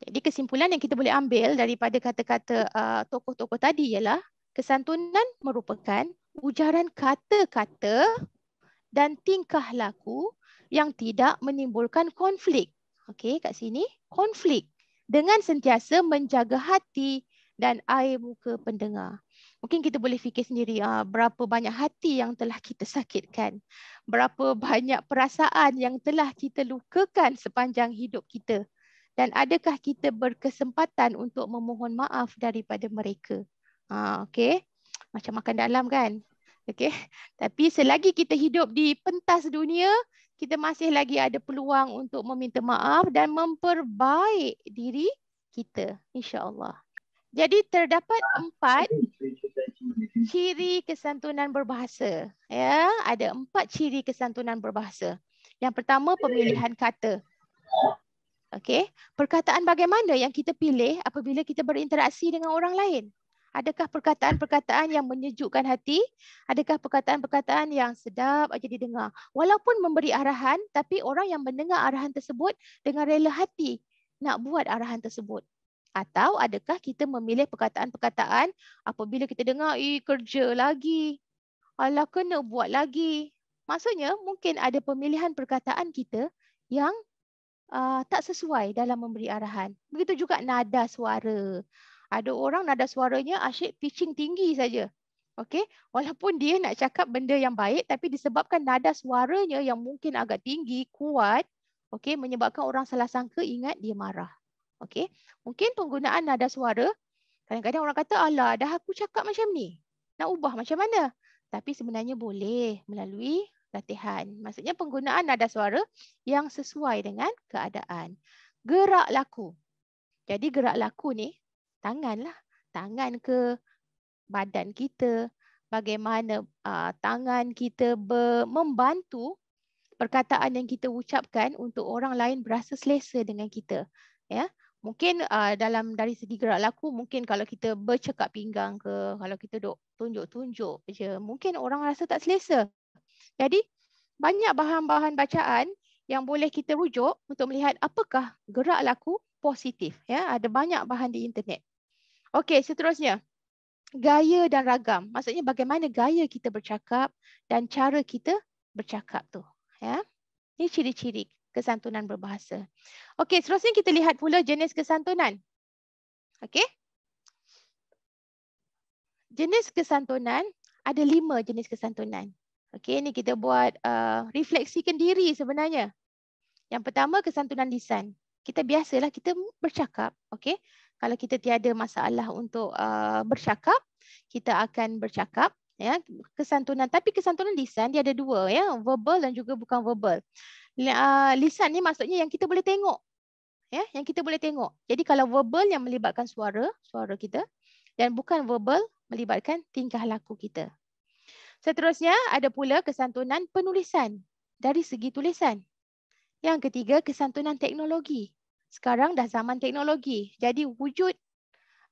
jadi kesimpulan yang kita boleh ambil daripada kata-kata uh, tokoh-tokoh tadi ialah kesantunan merupakan ujaran kata-kata dan tingkah laku yang tidak menimbulkan konflik. Okey, kat sini konflik dengan sentiasa menjaga hati dan air muka pendengar. Mungkin kita boleh fikir sendiri uh, berapa banyak hati yang telah kita sakitkan. Berapa banyak perasaan yang telah kita lukakan sepanjang hidup kita dan adakah kita berkesempatan untuk memohon maaf daripada mereka. Ha, okay. Macam makan dalam kan? Okay. Tapi selagi kita hidup di pentas dunia, kita masih lagi ada peluang untuk meminta maaf dan memperbaik diri kita. InsyaAllah. Jadi terdapat ah, empat ciri kesantunan berbahasa. Ya, ada empat ciri kesantunan berbahasa. Yang pertama pemilihan kata. Okay, perkataan bagaimana yang kita pilih apabila kita berinteraksi dengan orang lain? Adakah perkataan-perkataan yang menyejukkan hati? Adakah perkataan-perkataan yang sedap saja didengar? Walaupun memberi arahan, tapi orang yang mendengar arahan tersebut dengan rela hati nak buat arahan tersebut. Atau adakah kita memilih perkataan-perkataan apabila kita dengar, eh kerja lagi, alah kena buat lagi. Maksudnya mungkin ada pemilihan perkataan kita yang uh, tak sesuai dalam memberi arahan. Begitu juga nada suara. Ada orang nada suaranya asyik pitching tinggi saja. Okey, walaupun dia nak cakap benda yang baik tapi disebabkan nada suaranya yang mungkin agak tinggi, kuat, okey, menyebabkan orang salah sangka ingat dia marah. Okey. Mungkin penggunaan nada suara kadang-kadang orang kata, "Alah, dah aku cakap macam ni. Nak ubah macam mana?" Tapi sebenarnya boleh melalui latihan. Maksudnya penggunaan nada suara yang sesuai dengan keadaan. Gerak laku. Jadi gerak laku ni lah, Tangan ke badan kita. Bagaimana uh, tangan kita membantu perkataan yang kita ucapkan untuk orang lain berasa selesa dengan kita. Ya. Mungkin uh, dalam dari segi gerak laku, mungkin kalau kita bercakap pinggang ke, kalau kita duduk tunjuk-tunjuk je, mungkin orang rasa tak selesa. Jadi banyak bahan-bahan bacaan yang boleh kita rujuk untuk melihat apakah gerak laku positif. Ya, ada banyak bahan di internet. Okey, seterusnya. Gaya dan ragam. Maksudnya bagaimana gaya kita bercakap dan cara kita bercakap tu. Ya. Ini ciri-ciri kesantunan berbahasa. Okey, seterusnya kita lihat pula jenis kesantunan. Okey. Jenis kesantunan, ada lima jenis kesantunan. Okey, ni kita buat uh, refleksikan diri sebenarnya. Yang pertama kesantunan lisan. Kita biasalah kita bercakap, okey. Kalau kita tiada masalah untuk uh, bercakap, kita akan bercakap ya, kesantunan. Tapi kesantunan lisan dia ada dua ya, verbal dan juga bukan verbal. Uh, lisan ni maksudnya yang kita boleh tengok. Ya, yang kita boleh tengok. Jadi kalau verbal yang melibatkan suara, suara kita dan bukan verbal melibatkan tingkah laku kita. Seterusnya ada pula kesantunan penulisan dari segi tulisan. Yang ketiga kesantunan teknologi. Sekarang dah zaman teknologi. Jadi wujud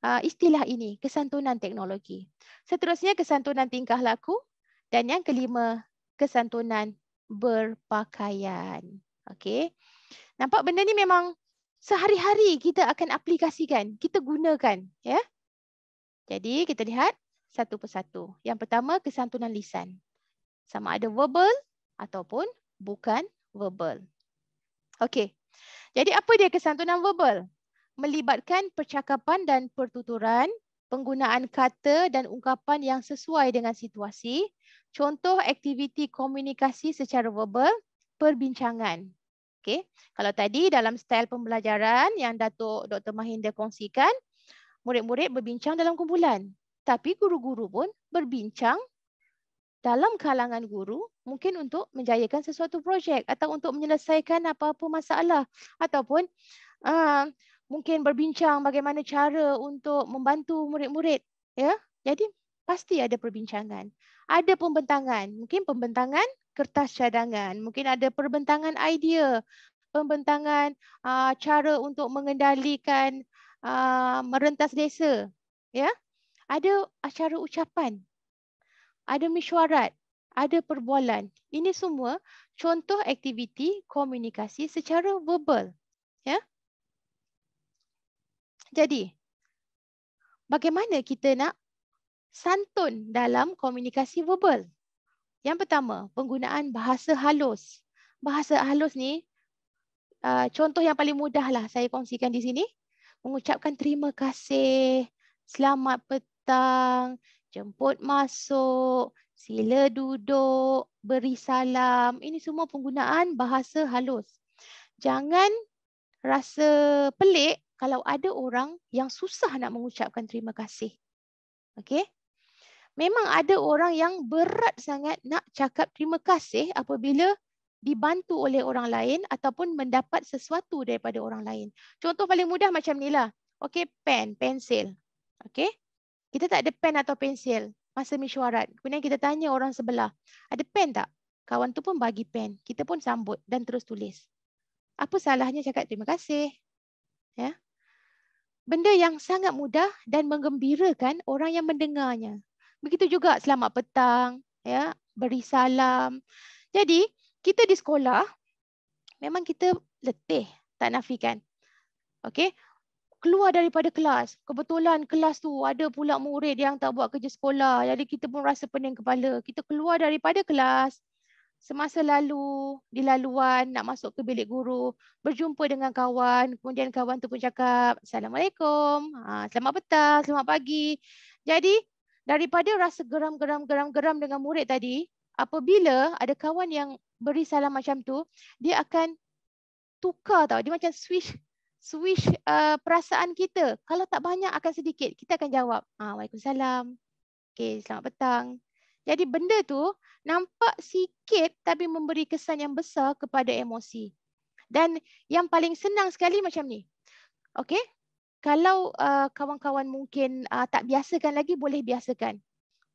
ah, istilah ini kesantunan teknologi. Seterusnya kesantunan tingkah laku dan yang kelima kesantunan berpakaian. Okey. Nampak benda ni memang sehari-hari kita akan aplikasikan, kita gunakan, ya. Jadi kita lihat satu persatu. Yang pertama kesantunan lisan. Sama ada verbal ataupun bukan verbal. Okey. Jadi apa dia kesantunan verbal? Melibatkan percakapan dan pertuturan, penggunaan kata dan ungkapan yang sesuai dengan situasi. Contoh aktiviti komunikasi secara verbal, perbincangan. Okey. Kalau tadi dalam style pembelajaran yang Datuk Dr. Mahinda kongsikan, murid-murid berbincang dalam kumpulan tapi guru-guru pun berbincang dalam kalangan guru mungkin untuk menjayakan sesuatu projek atau untuk menyelesaikan apa-apa masalah ataupun uh, mungkin berbincang bagaimana cara untuk membantu murid-murid ya jadi pasti ada perbincangan ada pembentangan mungkin pembentangan kertas cadangan mungkin ada perbentangan idea pembentangan uh, cara untuk mengendalikan uh, merentas desa ya ada acara ucapan, ada mesyuarat, ada perbualan. Ini semua contoh aktiviti komunikasi secara verbal. Ya. Jadi, bagaimana kita nak santun dalam komunikasi verbal? Yang pertama, penggunaan bahasa halus. Bahasa halus ni uh, contoh yang paling mudah lah saya kongsikan di sini. Mengucapkan terima kasih, selamat petang datang, jemput masuk, sila duduk, beri salam. Ini semua penggunaan bahasa halus. Jangan rasa pelik kalau ada orang yang susah nak mengucapkan terima kasih. Okey? Memang ada orang yang berat sangat nak cakap terima kasih apabila dibantu oleh orang lain ataupun mendapat sesuatu daripada orang lain. Contoh paling mudah macam ni lah. Okey, pen, pensel. Okey? Kita tak ada pen atau pensil masa mesyuarat. Kemudian kita tanya orang sebelah, ada pen tak? Kawan tu pun bagi pen. Kita pun sambut dan terus tulis. Apa salahnya cakap terima kasih? Ya. Benda yang sangat mudah dan menggembirakan orang yang mendengarnya. Begitu juga selamat petang, ya, beri salam. Jadi, kita di sekolah memang kita letih, tak nafikan. Okey keluar daripada kelas. Kebetulan kelas tu ada pula murid yang tak buat kerja sekolah. Jadi kita pun rasa pening kepala. Kita keluar daripada kelas. Semasa lalu, di laluan nak masuk ke bilik guru, berjumpa dengan kawan. Kemudian kawan tu pun cakap, Assalamualaikum, ha, selamat petang, selamat pagi. Jadi daripada rasa geram-geram-geram-geram dengan murid tadi, apabila ada kawan yang beri salam macam tu, dia akan tukar tau. Dia macam switch Swish uh, perasaan kita. Kalau tak banyak akan sedikit. Kita akan jawab, ah, Waalaikumsalam. Okay, selamat petang. Jadi benda tu nampak sikit tapi memberi kesan yang besar kepada emosi. Dan yang paling senang sekali macam ni. Okay, kalau uh, kawan-kawan uh, mungkin uh, tak biasakan lagi, boleh biasakan.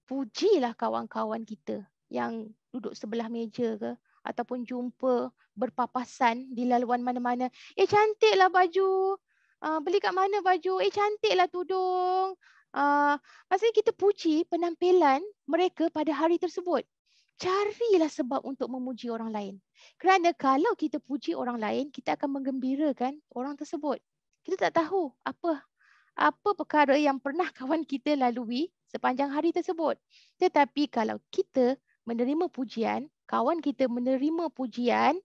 Pujilah kawan-kawan kita yang duduk sebelah meja ke ataupun jumpa berpapasan di laluan mana-mana. Eh cantiklah baju. Uh, beli kat mana baju? Eh cantiklah tudung. Uh, maksudnya kita puji penampilan mereka pada hari tersebut. Carilah sebab untuk memuji orang lain. Kerana kalau kita puji orang lain, kita akan menggembirakan orang tersebut. Kita tak tahu apa apa perkara yang pernah kawan kita lalui sepanjang hari tersebut. Tetapi kalau kita menerima pujian, kawan kita menerima pujian,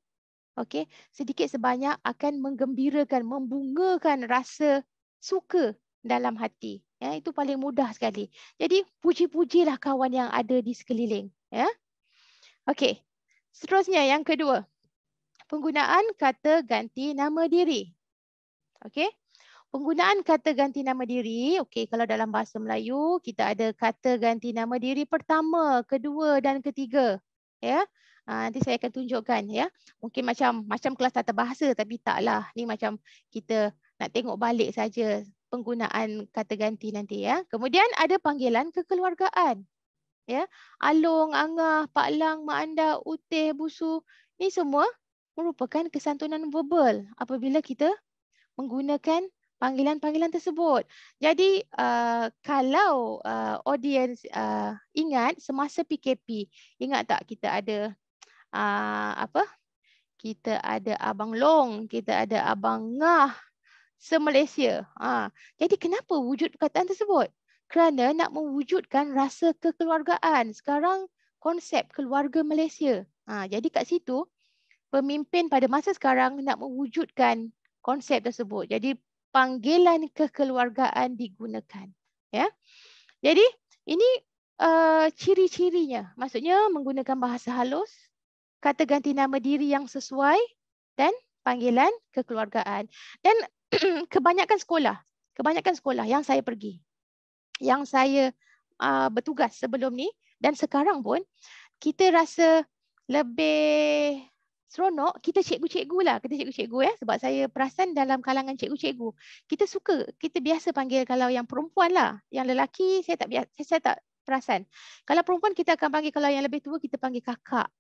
Okay, sedikit sebanyak akan menggembirakan membungakan rasa suka dalam hati ya itu paling mudah sekali jadi puji-pujilah kawan yang ada di sekeliling ya okay. seterusnya yang kedua penggunaan kata ganti nama diri Okay, penggunaan kata ganti nama diri Okay, kalau dalam bahasa Melayu kita ada kata ganti nama diri pertama kedua dan ketiga ya yeah. Ah, nanti saya akan tunjukkan ya. Mungkin macam macam kelas tata bahasa tapi taklah. Ni macam kita nak tengok balik saja penggunaan kata ganti nanti ya. Kemudian ada panggilan kekeluargaan. Ya. Along, angah, paklang, mak anda, utih, busu. Ni semua merupakan kesantunan verbal apabila kita menggunakan panggilan-panggilan tersebut. Jadi uh, kalau uh, audience uh, ingat semasa PKP, ingat tak kita ada Ah, apa? Kita ada Abang Long, kita ada Abang Ngah se-Malaysia. Ha. Jadi kenapa wujud perkataan tersebut? Kerana nak mewujudkan rasa kekeluargaan. Sekarang konsep keluarga Malaysia. Ha. Jadi kat situ, pemimpin pada masa sekarang nak mewujudkan konsep tersebut. Jadi panggilan kekeluargaan digunakan. Ya. Jadi ini uh, ciri-cirinya. Maksudnya menggunakan bahasa halus, kata ganti nama diri yang sesuai dan panggilan kekeluargaan. Dan kebanyakan sekolah, kebanyakan sekolah yang saya pergi, yang saya uh, bertugas sebelum ni dan sekarang pun, kita rasa lebih seronok, kita cikgu-cikgu lah, kita cikgu-cikgu ya, sebab saya perasan dalam kalangan cikgu-cikgu, kita suka, kita biasa panggil kalau yang perempuan lah, yang lelaki saya tak biasa, saya, saya tak perasan. Kalau perempuan kita akan panggil kalau yang lebih tua kita panggil kakak.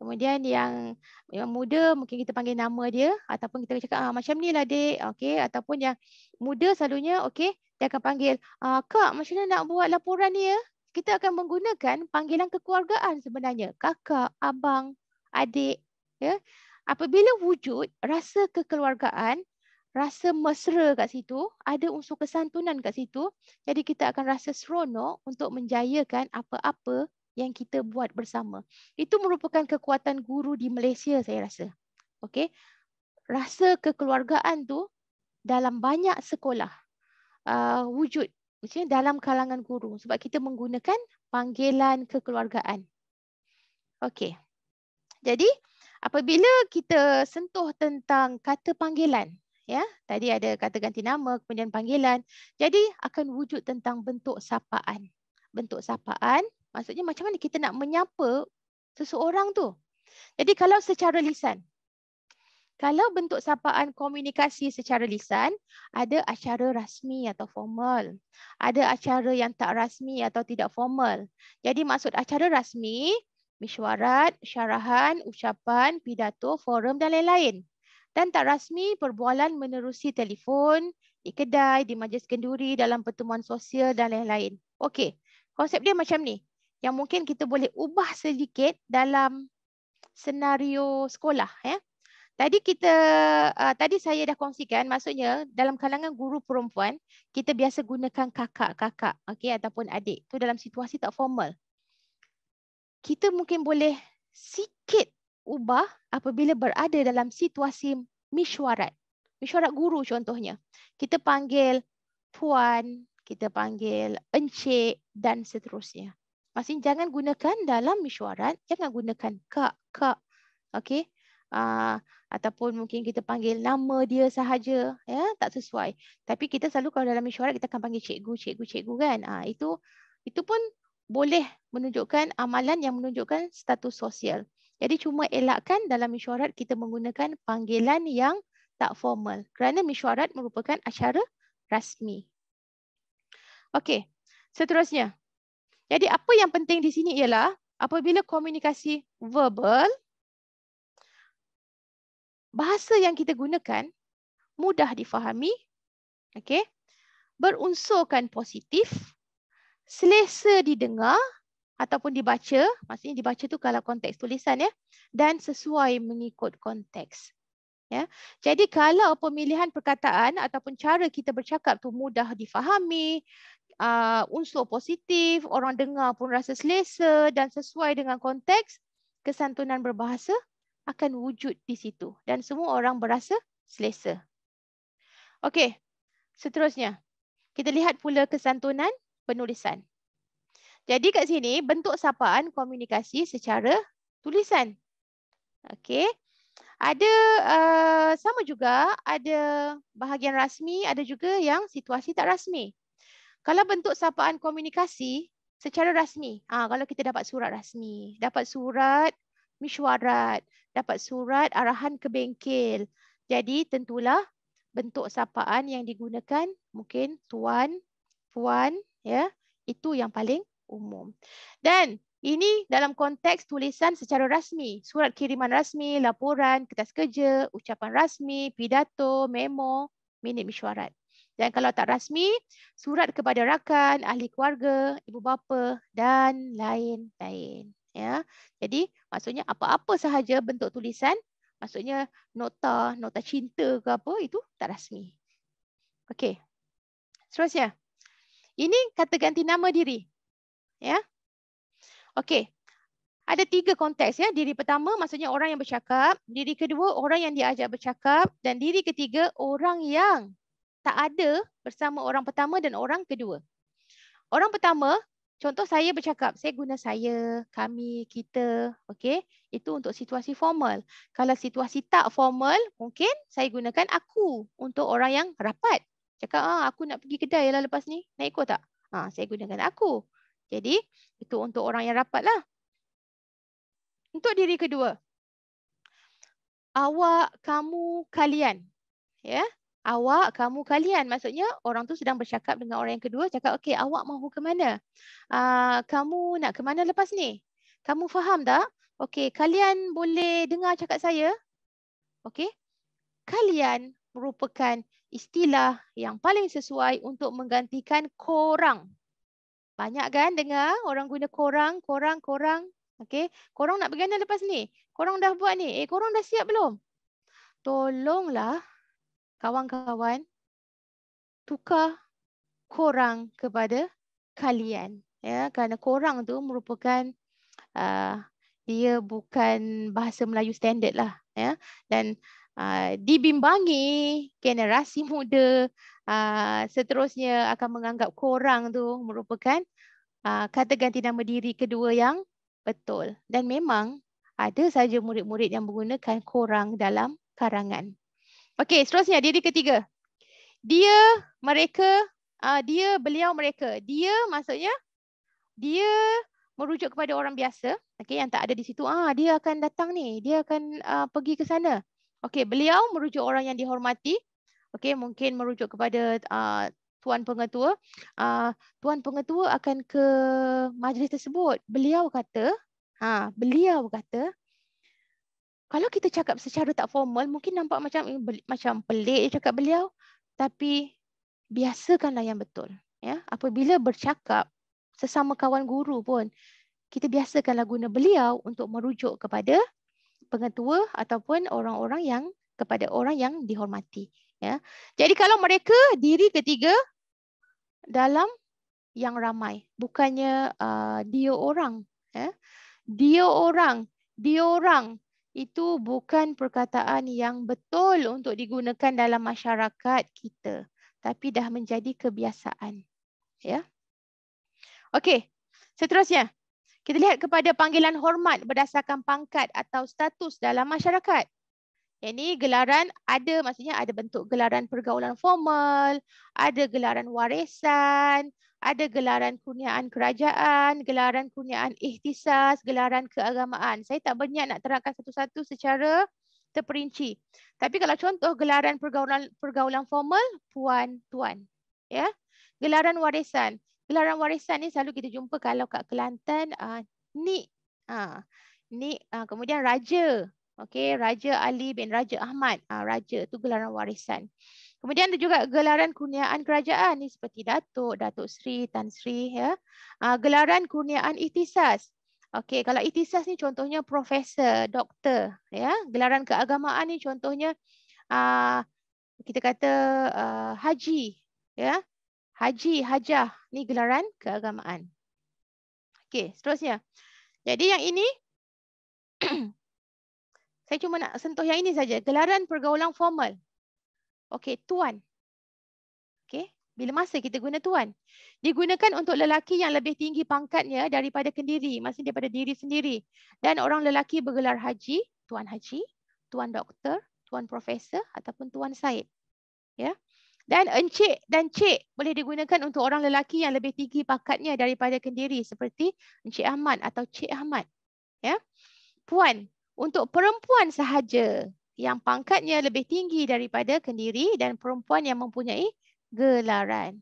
Kemudian yang yang muda mungkin kita panggil nama dia ataupun kita cakap ah macam ni lah dek okay ataupun yang muda selalunya okay dia akan panggil ah kak macam mana nak buat laporan ni ya kita akan menggunakan panggilan kekeluargaan sebenarnya kakak abang adik ya apabila wujud rasa kekeluargaan rasa mesra kat situ ada unsur kesantunan kat situ jadi kita akan rasa seronok untuk menjayakan apa-apa yang kita buat bersama. Itu merupakan kekuatan guru di Malaysia saya rasa. Okey. Rasa kekeluargaan tu dalam banyak sekolah uh, wujud maksudnya dalam kalangan guru sebab kita menggunakan panggilan kekeluargaan. Okey. Jadi apabila kita sentuh tentang kata panggilan ya tadi ada kata ganti nama kemudian panggilan jadi akan wujud tentang bentuk sapaan bentuk sapaan Maksudnya macam mana kita nak menyapa seseorang tu. Jadi kalau secara lisan. Kalau bentuk sapaan komunikasi secara lisan, ada acara rasmi atau formal. Ada acara yang tak rasmi atau tidak formal. Jadi maksud acara rasmi, mesyuarat, syarahan, ucapan, pidato, forum dan lain-lain. Dan tak rasmi, perbualan menerusi telefon, di kedai, di majlis kenduri, dalam pertemuan sosial dan lain-lain. Okey, konsep dia macam ni yang mungkin kita boleh ubah sedikit dalam senario sekolah ya. Tadi kita uh, tadi saya dah kongsikan maksudnya dalam kalangan guru perempuan kita biasa gunakan kakak-kakak okay, ataupun adik itu dalam situasi tak formal. Kita mungkin boleh sikit ubah apabila berada dalam situasi mesyuarat. Mesyuarat guru contohnya. Kita panggil puan, kita panggil encik dan seterusnya. Maksudnya jangan gunakan dalam mesyuarat, jangan gunakan kak, kak. Okey. Uh, ah, ataupun mungkin kita panggil nama dia sahaja, ya, tak sesuai. Tapi kita selalu kalau dalam mesyuarat kita akan panggil cikgu, cikgu, cikgu kan. Uh, itu itu pun boleh menunjukkan amalan yang menunjukkan status sosial. Jadi cuma elakkan dalam mesyuarat kita menggunakan panggilan yang tak formal kerana mesyuarat merupakan acara rasmi. Okey, seterusnya. Jadi apa yang penting di sini ialah apabila komunikasi verbal, bahasa yang kita gunakan mudah difahami, okay, berunsurkan positif, selesa didengar ataupun dibaca, maksudnya dibaca tu kalau konteks tulisan ya, dan sesuai mengikut konteks. Ya. Jadi kalau pemilihan perkataan ataupun cara kita bercakap tu mudah difahami, uh, unsur positif, orang dengar pun rasa selesa dan sesuai dengan konteks, kesantunan berbahasa akan wujud di situ dan semua orang berasa selesa. Okey, seterusnya. Kita lihat pula kesantunan penulisan. Jadi kat sini bentuk sapaan komunikasi secara tulisan. Okey. Ada uh, sama juga ada bahagian rasmi, ada juga yang situasi tak rasmi. Kalau bentuk sapaan komunikasi secara rasmi, ah kalau kita dapat surat rasmi, dapat surat mesyuarat, dapat surat arahan ke bengkel. Jadi tentulah bentuk sapaan yang digunakan mungkin tuan, puan, ya. Itu yang paling umum. Dan ini dalam konteks tulisan secara rasmi, surat kiriman rasmi, laporan, kertas kerja, ucapan rasmi, pidato, memo, minit mesyuarat. Dan kalau tak rasmi, surat kepada rakan, ahli keluarga, ibu bapa dan lain-lain. Ya. Jadi maksudnya apa-apa sahaja bentuk tulisan, maksudnya nota, nota cinta ke apa, itu tak rasmi. Okey. Seterusnya. Ini kata ganti nama diri. Ya. Okey. Ada tiga konteks ya. Diri pertama maksudnya orang yang bercakap, diri kedua orang yang diajak bercakap dan diri ketiga orang yang tak ada bersama orang pertama dan orang kedua. Orang pertama, contoh saya bercakap, saya guna saya, kami, kita, okey? Itu untuk situasi formal. Kalau situasi tak formal, mungkin saya gunakan aku untuk orang yang rapat. Cakap, ah, aku nak pergi kedai lah lepas ni, nak ikut tak? Ha, saya gunakan aku. Jadi, itu untuk orang yang rapat lah. Untuk diri kedua. Awak, kamu, kalian. Ya? Yeah? awak, kamu, kalian. Maksudnya orang tu sedang bercakap dengan orang yang kedua. Cakap, okey, awak mahu ke mana? Uh, kamu nak ke mana lepas ni? Kamu faham tak? Okey, kalian boleh dengar cakap saya? Okey. Kalian merupakan istilah yang paling sesuai untuk menggantikan korang. Banyak kan dengar orang guna korang, korang, korang. Okey. Korang nak pergi mana lepas ni? Korang dah buat ni? Eh, korang dah siap belum? Tolonglah kawan-kawan tukar korang kepada kalian ya kerana korang tu merupakan uh, dia bukan bahasa Melayu standard lah ya dan uh, dibimbangi generasi muda uh, seterusnya akan menganggap korang tu merupakan uh, kata ganti nama diri kedua yang betul dan memang ada saja murid-murid yang menggunakan korang dalam karangan Okey, seterusnya dia di ketiga. Dia, mereka, uh, dia, beliau, mereka. Dia maksudnya dia merujuk kepada orang biasa. Okey, yang tak ada di situ, ah dia akan datang ni. Dia akan uh, pergi ke sana. Okey, beliau merujuk orang yang dihormati. Okey, mungkin merujuk kepada uh, tuan pengetua. Uh, tuan pengetua akan ke majlis tersebut. Beliau kata, ha, beliau kata, kalau kita cakap secara tak formal mungkin nampak macam beli, macam pelik cakap beliau tapi biasakanlah yang betul ya apabila bercakap sesama kawan guru pun kita biasakanlah guna beliau untuk merujuk kepada pengetua ataupun orang-orang yang kepada orang yang dihormati ya jadi kalau mereka diri ketiga dalam yang ramai bukannya uh, dia orang ya dia orang dia orang itu bukan perkataan yang betul untuk digunakan dalam masyarakat kita tapi dah menjadi kebiasaan ya okey seterusnya kita lihat kepada panggilan hormat berdasarkan pangkat atau status dalam masyarakat ini gelaran ada maksudnya ada bentuk gelaran pergaulan formal ada gelaran warisan ada gelaran kurniaan kerajaan, gelaran kurniaan ihtisas, gelaran keagamaan. Saya tak berniat nak terangkan satu-satu secara terperinci. Tapi kalau contoh gelaran pergaulan pergaulan formal, puan, tuan. ya. Gelaran warisan. Gelaran warisan ni selalu kita jumpa kalau kat Kelantan, uh, ni. Uh, ni uh, kemudian raja. Okay, raja Ali bin Raja Ahmad. Uh, raja tu gelaran warisan. Kemudian ada juga gelaran kurniaan kerajaan ni seperti Datuk, Datuk Sri, Tan Sri, ya. Uh, gelaran kurniaan ikhtisas. Okey, kalau ikhtisas ni contohnya profesor, doktor ya. Gelaran keagamaan ni contohnya ah, kita kata ah, haji ya. Haji, hajah ni gelaran keagamaan. Okey, seterusnya. Jadi yang ini saya cuma nak sentuh yang ini saja, gelaran pergaulan formal. Okey, tuan. Okey, bila masa kita guna tuan? Digunakan untuk lelaki yang lebih tinggi pangkatnya daripada kendiri, maksudnya daripada diri sendiri. Dan orang lelaki bergelar haji, tuan haji, tuan doktor, tuan profesor ataupun tuan Said. Ya. Yeah. Dan encik dan cik boleh digunakan untuk orang lelaki yang lebih tinggi pangkatnya daripada kendiri seperti encik Ahmad atau cik Ahmad. Ya. Yeah. Puan untuk perempuan sahaja yang pangkatnya lebih tinggi daripada kendiri dan perempuan yang mempunyai gelaran.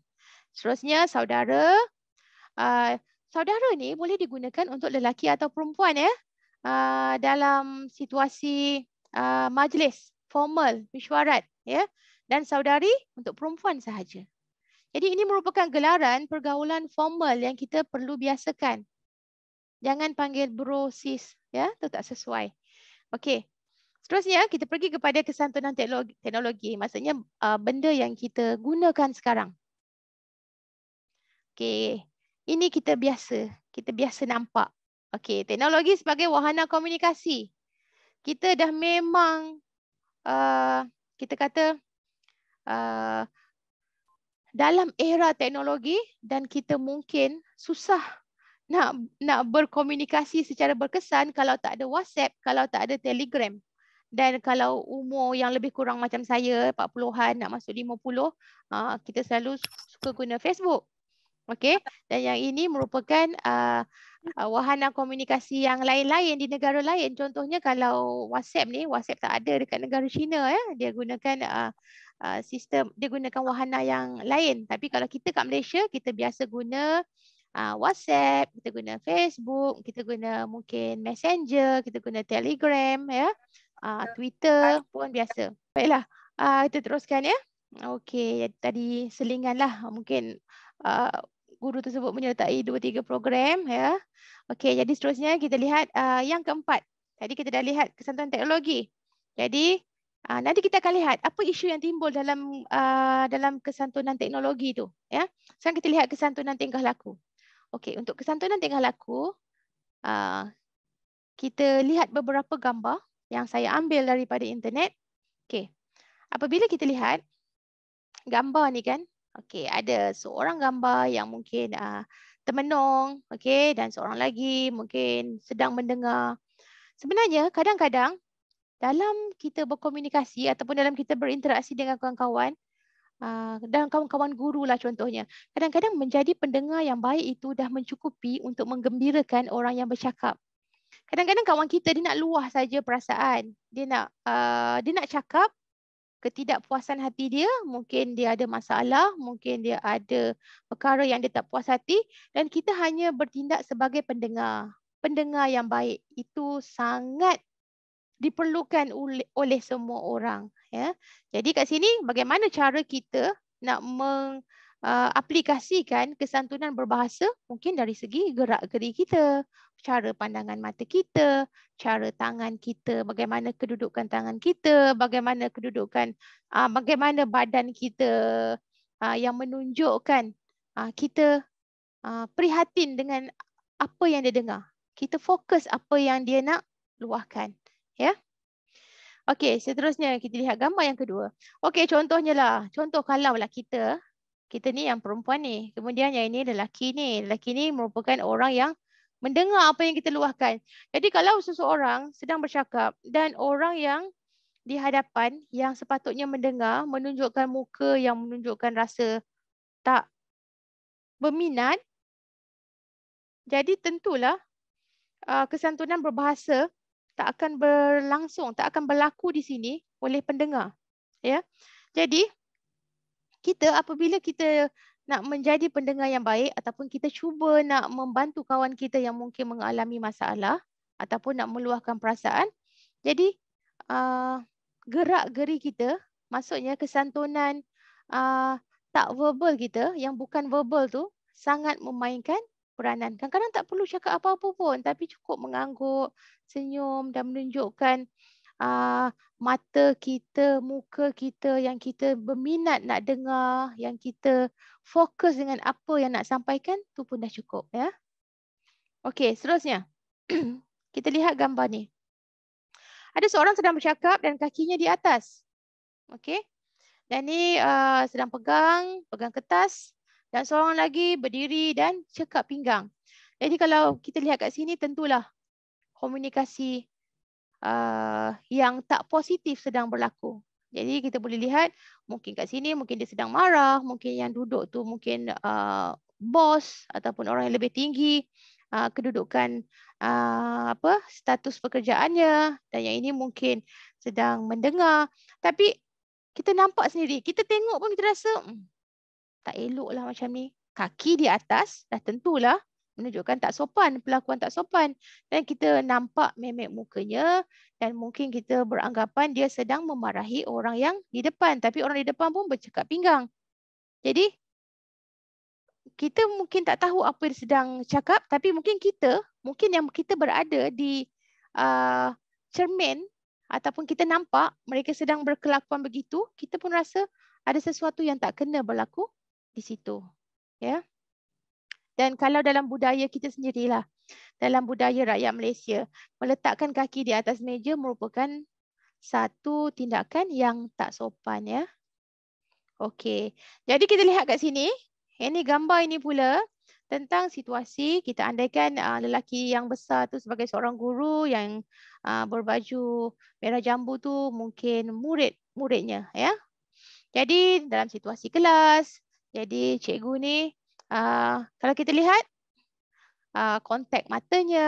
Seterusnya saudara, uh, saudara ni boleh digunakan untuk lelaki atau perempuan ya uh, dalam situasi uh, majlis formal mesyuarat ya dan saudari untuk perempuan sahaja. Jadi ini merupakan gelaran pergaulan formal yang kita perlu biasakan. Jangan panggil bro sis ya, itu tak sesuai. Okey, Seterusnya, kita pergi kepada kesantunan teknologi. teknologi maksudnya, uh, benda yang kita gunakan sekarang. Okey, ini kita biasa. Kita biasa nampak. Okey, teknologi sebagai wahana komunikasi. Kita dah memang, uh, kita kata, uh, dalam era teknologi dan kita mungkin susah nak nak berkomunikasi secara berkesan kalau tak ada WhatsApp, kalau tak ada Telegram. Dan kalau umur yang lebih kurang macam saya, 40-an nak masuk 50, ah, kita selalu suka guna Facebook. okay? Dan yang ini merupakan ah, ah, wahana komunikasi yang lain-lain di negara lain. Contohnya kalau WhatsApp ni, WhatsApp tak ada dekat negara China ya. Dia gunakan sistem dia gunakan wahana yang lain. Tapi kalau kita kat Malaysia, kita biasa guna WhatsApp, kita guna Facebook, kita guna mungkin Messenger, kita guna Telegram ya uh, Twitter pun biasa. Baiklah, uh, kita teruskan ya. Okey, tadi selingan lah mungkin uh, guru tersebut menyertai dua tiga program ya. Okey, jadi seterusnya kita lihat uh, yang keempat. Tadi kita dah lihat kesantuan teknologi. Jadi uh, nanti kita akan lihat apa isu yang timbul dalam uh, dalam kesantunan teknologi itu. Ya, sekarang kita lihat kesantunan tingkah laku. Okey, untuk kesantunan tingkah laku uh, kita lihat beberapa gambar yang saya ambil daripada internet. Okey. Apabila kita lihat gambar ni kan. Okey, ada seorang gambar yang mungkin uh, termenung, okey, dan seorang lagi mungkin sedang mendengar. Sebenarnya kadang-kadang dalam kita berkomunikasi ataupun dalam kita berinteraksi dengan kawan-kawan ah, dan kawan-kawan guru lah contohnya. Kadang-kadang menjadi pendengar yang baik itu dah mencukupi untuk menggembirakan orang yang bercakap kadang-kadang kawan kita dia nak luah saja perasaan. Dia nak uh, dia nak cakap ketidakpuasan hati dia, mungkin dia ada masalah, mungkin dia ada perkara yang dia tak puas hati dan kita hanya bertindak sebagai pendengar. Pendengar yang baik itu sangat diperlukan oleh oleh semua orang, ya. Jadi kat sini bagaimana cara kita nak meng Uh, aplikasikan kesantunan berbahasa mungkin dari segi gerak geri kita cara pandangan mata kita, cara tangan kita, bagaimana kedudukan tangan kita, bagaimana kedudukan uh, bagaimana badan kita uh, yang menunjukkan uh, kita uh, prihatin dengan apa yang dia dengar. Kita fokus apa yang dia nak luahkan. Ya. Yeah? Okey, seterusnya kita lihat gambar yang kedua. Okey, contohnya lah. Contoh kalau lah kita, kita ni yang perempuan ni. Kemudian yang ini lelaki ni. Lelaki ni merupakan orang yang mendengar apa yang kita luahkan. Jadi kalau seseorang sedang bercakap dan orang yang di hadapan yang sepatutnya mendengar menunjukkan muka yang menunjukkan rasa tak berminat, jadi tentulah uh, kesantunan berbahasa tak akan berlangsung, tak akan berlaku di sini oleh pendengar. Ya, Jadi kita apabila kita nak menjadi pendengar yang baik ataupun kita cuba nak membantu kawan kita yang mungkin mengalami masalah ataupun nak meluahkan perasaan. Jadi uh, ah, gerak-geri kita, maksudnya kesantunan uh, tak verbal kita yang bukan verbal tu sangat memainkan peranan. Kadang-kadang tak perlu cakap apa-apa pun tapi cukup mengangguk, senyum dan menunjukkan Uh, mata kita, muka kita yang kita berminat nak dengar, yang kita fokus dengan apa yang nak sampaikan tu pun dah cukup ya. Okey, seterusnya. Kita lihat gambar ni. Ada seorang sedang bercakap dan kakinya di atas. Okey. Dan ni uh, sedang pegang, pegang kertas dan seorang lagi berdiri dan cekap pinggang. Jadi kalau kita lihat kat sini tentulah komunikasi uh, yang tak positif sedang berlaku. Jadi kita boleh lihat mungkin kat sini mungkin dia sedang marah, mungkin yang duduk tu mungkin uh, bos ataupun orang yang lebih tinggi uh, kedudukan uh, apa status pekerjaannya dan yang ini mungkin sedang mendengar. Tapi kita nampak sendiri, kita tengok pun kita rasa hmm, tak eloklah macam ni. Kaki di atas dah tentulah menunjukkan tak sopan, pelakuan tak sopan. Dan kita nampak memek mukanya dan mungkin kita beranggapan dia sedang memarahi orang yang di depan. Tapi orang di depan pun bercakap pinggang. Jadi kita mungkin tak tahu apa dia sedang cakap tapi mungkin kita, mungkin yang kita berada di uh, cermin ataupun kita nampak mereka sedang berkelakuan begitu, kita pun rasa ada sesuatu yang tak kena berlaku di situ. Ya. Yeah. Dan kalau dalam budaya kita sendirilah, dalam budaya rakyat Malaysia, meletakkan kaki di atas meja merupakan satu tindakan yang tak sopan ya. Okey. Jadi kita lihat kat sini, ini gambar ini pula tentang situasi kita andaikan uh, lelaki yang besar tu sebagai seorang guru yang uh, berbaju merah jambu tu mungkin murid-muridnya ya. Jadi dalam situasi kelas, jadi cikgu ni Ah, kalau kita lihat ah, kontak matanya,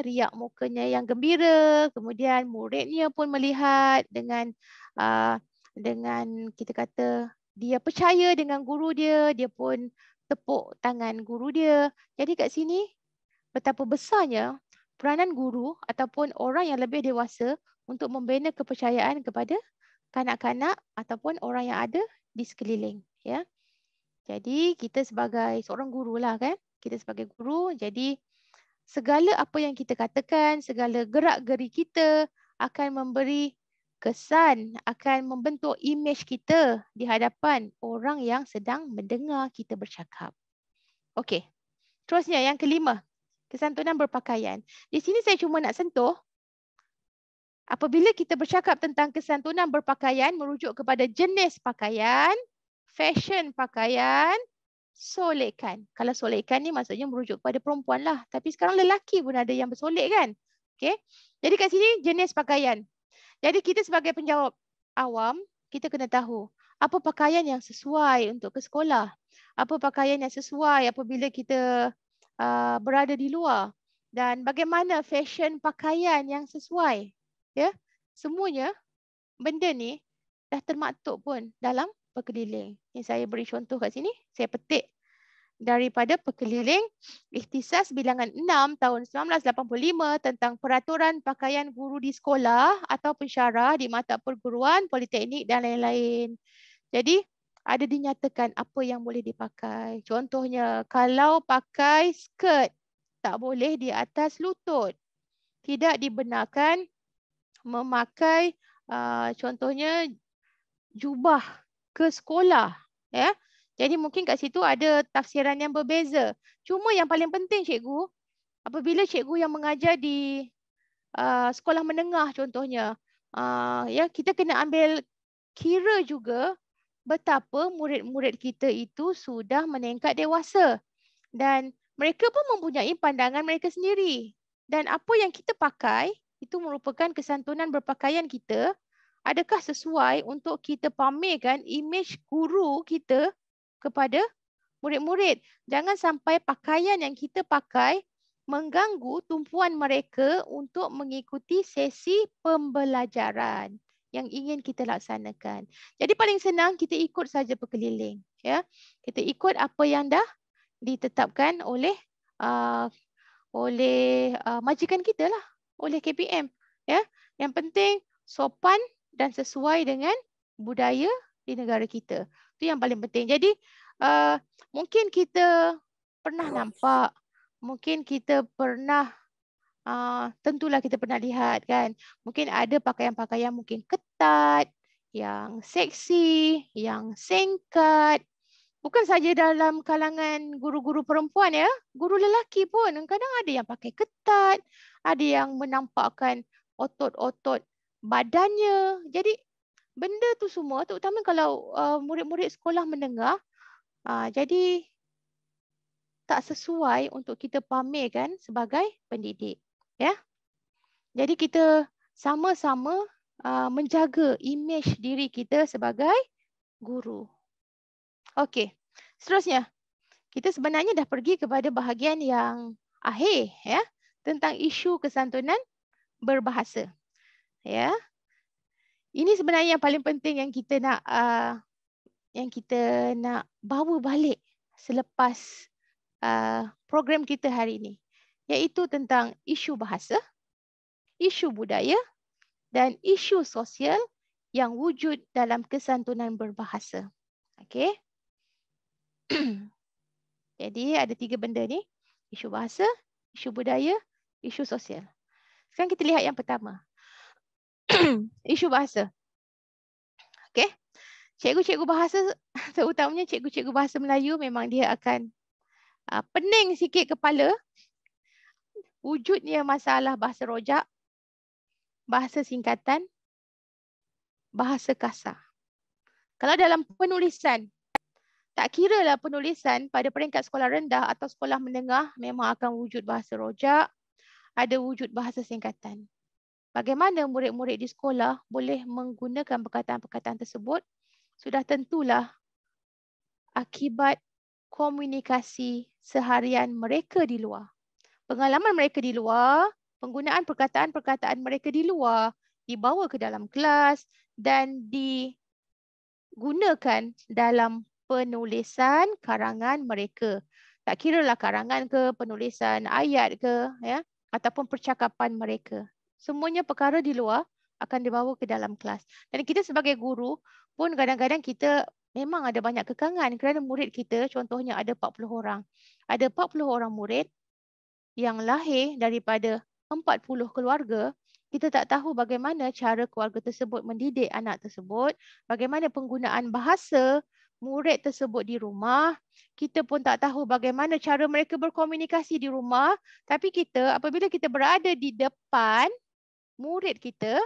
riak mukanya yang gembira, kemudian muridnya pun melihat dengan ah, dengan kita kata dia percaya dengan guru dia, dia pun tepuk tangan guru dia. Jadi kat sini betapa besarnya peranan guru ataupun orang yang lebih dewasa untuk membina kepercayaan kepada kanak-kanak ataupun orang yang ada di sekeliling. Ya. Yeah. Jadi kita sebagai seorang guru lah kan. Kita sebagai guru jadi segala apa yang kita katakan, segala gerak-geri kita akan memberi kesan, akan membentuk imej kita di hadapan orang yang sedang mendengar kita bercakap. Okey. Terusnya yang kelima, kesantunan berpakaian. Di sini saya cuma nak sentuh apabila kita bercakap tentang kesantunan berpakaian merujuk kepada jenis pakaian fashion pakaian solekan. Kalau solekan ni maksudnya merujuk kepada perempuan lah. Tapi sekarang lelaki pun ada yang bersolek kan. Okay. Jadi kat sini jenis pakaian. Jadi kita sebagai penjawab awam, kita kena tahu apa pakaian yang sesuai untuk ke sekolah. Apa pakaian yang sesuai apabila kita uh, berada di luar. Dan bagaimana fashion pakaian yang sesuai. ya? Yeah? Semuanya benda ni dah termaktub pun dalam pekeliling. Yang saya beri contoh kat sini, saya petik daripada pekeliling ikhtisas bilangan 6 tahun 1985 tentang peraturan pakaian guru di sekolah atau pensyarah di mata perguruan, politeknik dan lain-lain. Jadi ada dinyatakan apa yang boleh dipakai. Contohnya, kalau pakai skirt, tak boleh di atas lutut. Tidak dibenarkan memakai uh, contohnya jubah ke sekolah. Ya. Jadi mungkin kat situ ada tafsiran yang berbeza. Cuma yang paling penting cikgu, apabila cikgu yang mengajar di uh, sekolah menengah contohnya, uh, ya kita kena ambil kira juga betapa murid-murid kita itu sudah meningkat dewasa. Dan mereka pun mempunyai pandangan mereka sendiri. Dan apa yang kita pakai, itu merupakan kesantunan berpakaian kita adakah sesuai untuk kita pamerkan imej guru kita kepada murid-murid. Jangan sampai pakaian yang kita pakai mengganggu tumpuan mereka untuk mengikuti sesi pembelajaran yang ingin kita laksanakan. Jadi paling senang kita ikut saja berkeliling. Ya. Kita ikut apa yang dah ditetapkan oleh uh, oleh uh, majikan kita lah, oleh KPM. Ya. Yang penting sopan dan sesuai dengan budaya di negara kita. Itu yang paling penting. Jadi uh, mungkin kita pernah nampak, mungkin kita pernah, uh, tentulah kita pernah lihat kan. Mungkin ada pakaian-pakaian mungkin ketat, yang seksi, yang singkat. Bukan saja dalam kalangan guru-guru perempuan ya. Guru lelaki pun kadang ada yang pakai ketat. Ada yang menampakkan otot-otot badannya. Jadi benda tu semua terutama kalau uh, murid-murid uh, sekolah menengah uh, jadi tak sesuai untuk kita pamerkan sebagai pendidik. Ya. Jadi kita sama-sama uh, menjaga imej diri kita sebagai guru. Okey. Seterusnya, kita sebenarnya dah pergi kepada bahagian yang akhir ya tentang isu kesantunan berbahasa ya ini sebenarnya yang paling penting yang kita nak uh, yang kita nak bawa balik selepas uh, program kita hari ini iaitu tentang isu bahasa isu budaya dan isu sosial yang wujud dalam kesantunan berbahasa okey jadi ada tiga benda ni isu bahasa isu budaya isu sosial sekarang kita lihat yang pertama isu bahasa. Okay. Cikgu-cikgu bahasa, terutamanya cikgu-cikgu bahasa Melayu memang dia akan uh, pening sikit kepala. Wujudnya masalah bahasa rojak, bahasa singkatan, bahasa kasar. Kalau dalam penulisan, tak kiralah penulisan pada peringkat sekolah rendah atau sekolah menengah memang akan wujud bahasa rojak, ada wujud bahasa singkatan bagaimana murid-murid di sekolah boleh menggunakan perkataan-perkataan tersebut, sudah tentulah akibat komunikasi seharian mereka di luar. Pengalaman mereka di luar, penggunaan perkataan-perkataan mereka di luar, dibawa ke dalam kelas dan digunakan dalam penulisan karangan mereka. Tak kira lah karangan ke, penulisan ayat ke, ya ataupun percakapan mereka semuanya perkara di luar akan dibawa ke dalam kelas. Dan kita sebagai guru pun kadang-kadang kita memang ada banyak kekangan kerana murid kita contohnya ada 40 orang. Ada 40 orang murid yang lahir daripada 40 keluarga, kita tak tahu bagaimana cara keluarga tersebut mendidik anak tersebut, bagaimana penggunaan bahasa murid tersebut di rumah. Kita pun tak tahu bagaimana cara mereka berkomunikasi di rumah. Tapi kita apabila kita berada di depan murid kita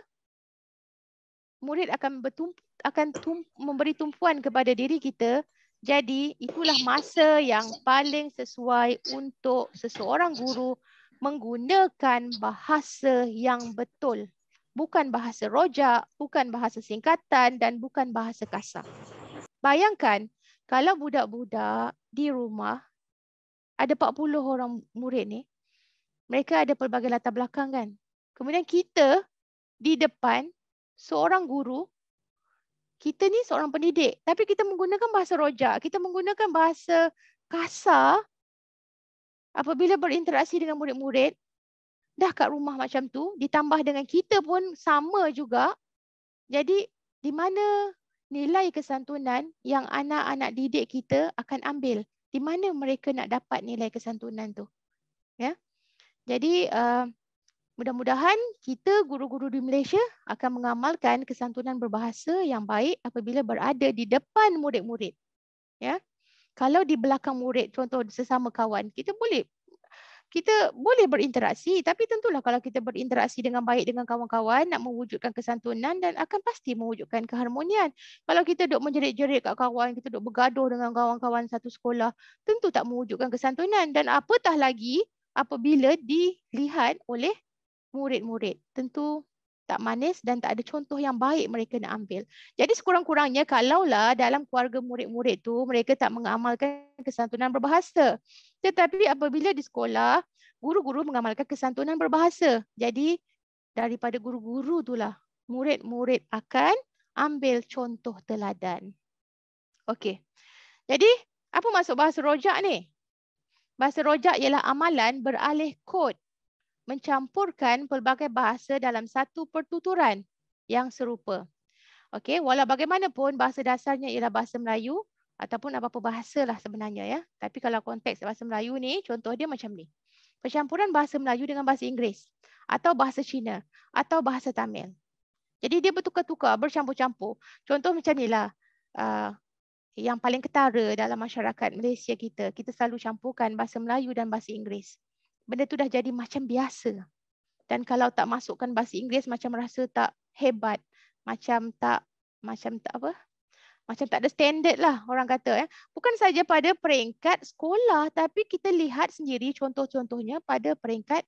murid akan bertump, akan tump, memberi tumpuan kepada diri kita jadi itulah masa yang paling sesuai untuk seseorang guru menggunakan bahasa yang betul bukan bahasa rojak bukan bahasa singkatan dan bukan bahasa kasar bayangkan kalau budak-budak di rumah ada 40 orang murid ni mereka ada pelbagai latar belakang kan Kemudian kita di depan seorang guru, kita ni seorang pendidik. Tapi kita menggunakan bahasa rojak, kita menggunakan bahasa kasar apabila berinteraksi dengan murid-murid. Dah kat rumah macam tu, ditambah dengan kita pun sama juga. Jadi di mana nilai kesantunan yang anak-anak didik kita akan ambil? Di mana mereka nak dapat nilai kesantunan tu? Ya. Jadi uh, Mudah-mudahan kita guru-guru di Malaysia akan mengamalkan kesantunan berbahasa yang baik apabila berada di depan murid-murid. Ya. Kalau di belakang murid, contoh sesama kawan, kita boleh kita boleh berinteraksi tapi tentulah kalau kita berinteraksi dengan baik dengan kawan-kawan nak mewujudkan kesantunan dan akan pasti mewujudkan keharmonian. Kalau kita duk menjerit-jerit kat kawan, kita duk bergaduh dengan kawan-kawan satu sekolah, tentu tak mewujudkan kesantunan dan apatah lagi apabila dilihat oleh murid-murid. Tentu tak manis dan tak ada contoh yang baik mereka nak ambil. Jadi sekurang-kurangnya kalaulah dalam keluarga murid-murid tu mereka tak mengamalkan kesantunan berbahasa. Tetapi apabila di sekolah, guru-guru mengamalkan kesantunan berbahasa. Jadi daripada guru-guru itulah murid-murid akan ambil contoh teladan. Okey. Jadi apa maksud bahasa rojak ni? Bahasa rojak ialah amalan beralih kod mencampurkan pelbagai bahasa dalam satu pertuturan yang serupa. Okey, walau bagaimanapun bahasa dasarnya ialah bahasa Melayu ataupun apa-apa bahasalah sebenarnya ya. Tapi kalau konteks bahasa Melayu ni contoh dia macam ni. Percampuran bahasa Melayu dengan bahasa Inggeris atau bahasa Cina atau bahasa Tamil. Jadi dia bertukar-tukar, bercampur-campur. Contoh macam inilah uh, yang paling ketara dalam masyarakat Malaysia kita. Kita selalu campurkan bahasa Melayu dan bahasa Inggeris benda tu dah jadi macam biasa. Dan kalau tak masukkan bahasa Inggeris macam rasa tak hebat, macam tak macam tak apa? Macam tak ada standard lah orang kata ya. Bukan saja pada peringkat sekolah tapi kita lihat sendiri contoh-contohnya pada peringkat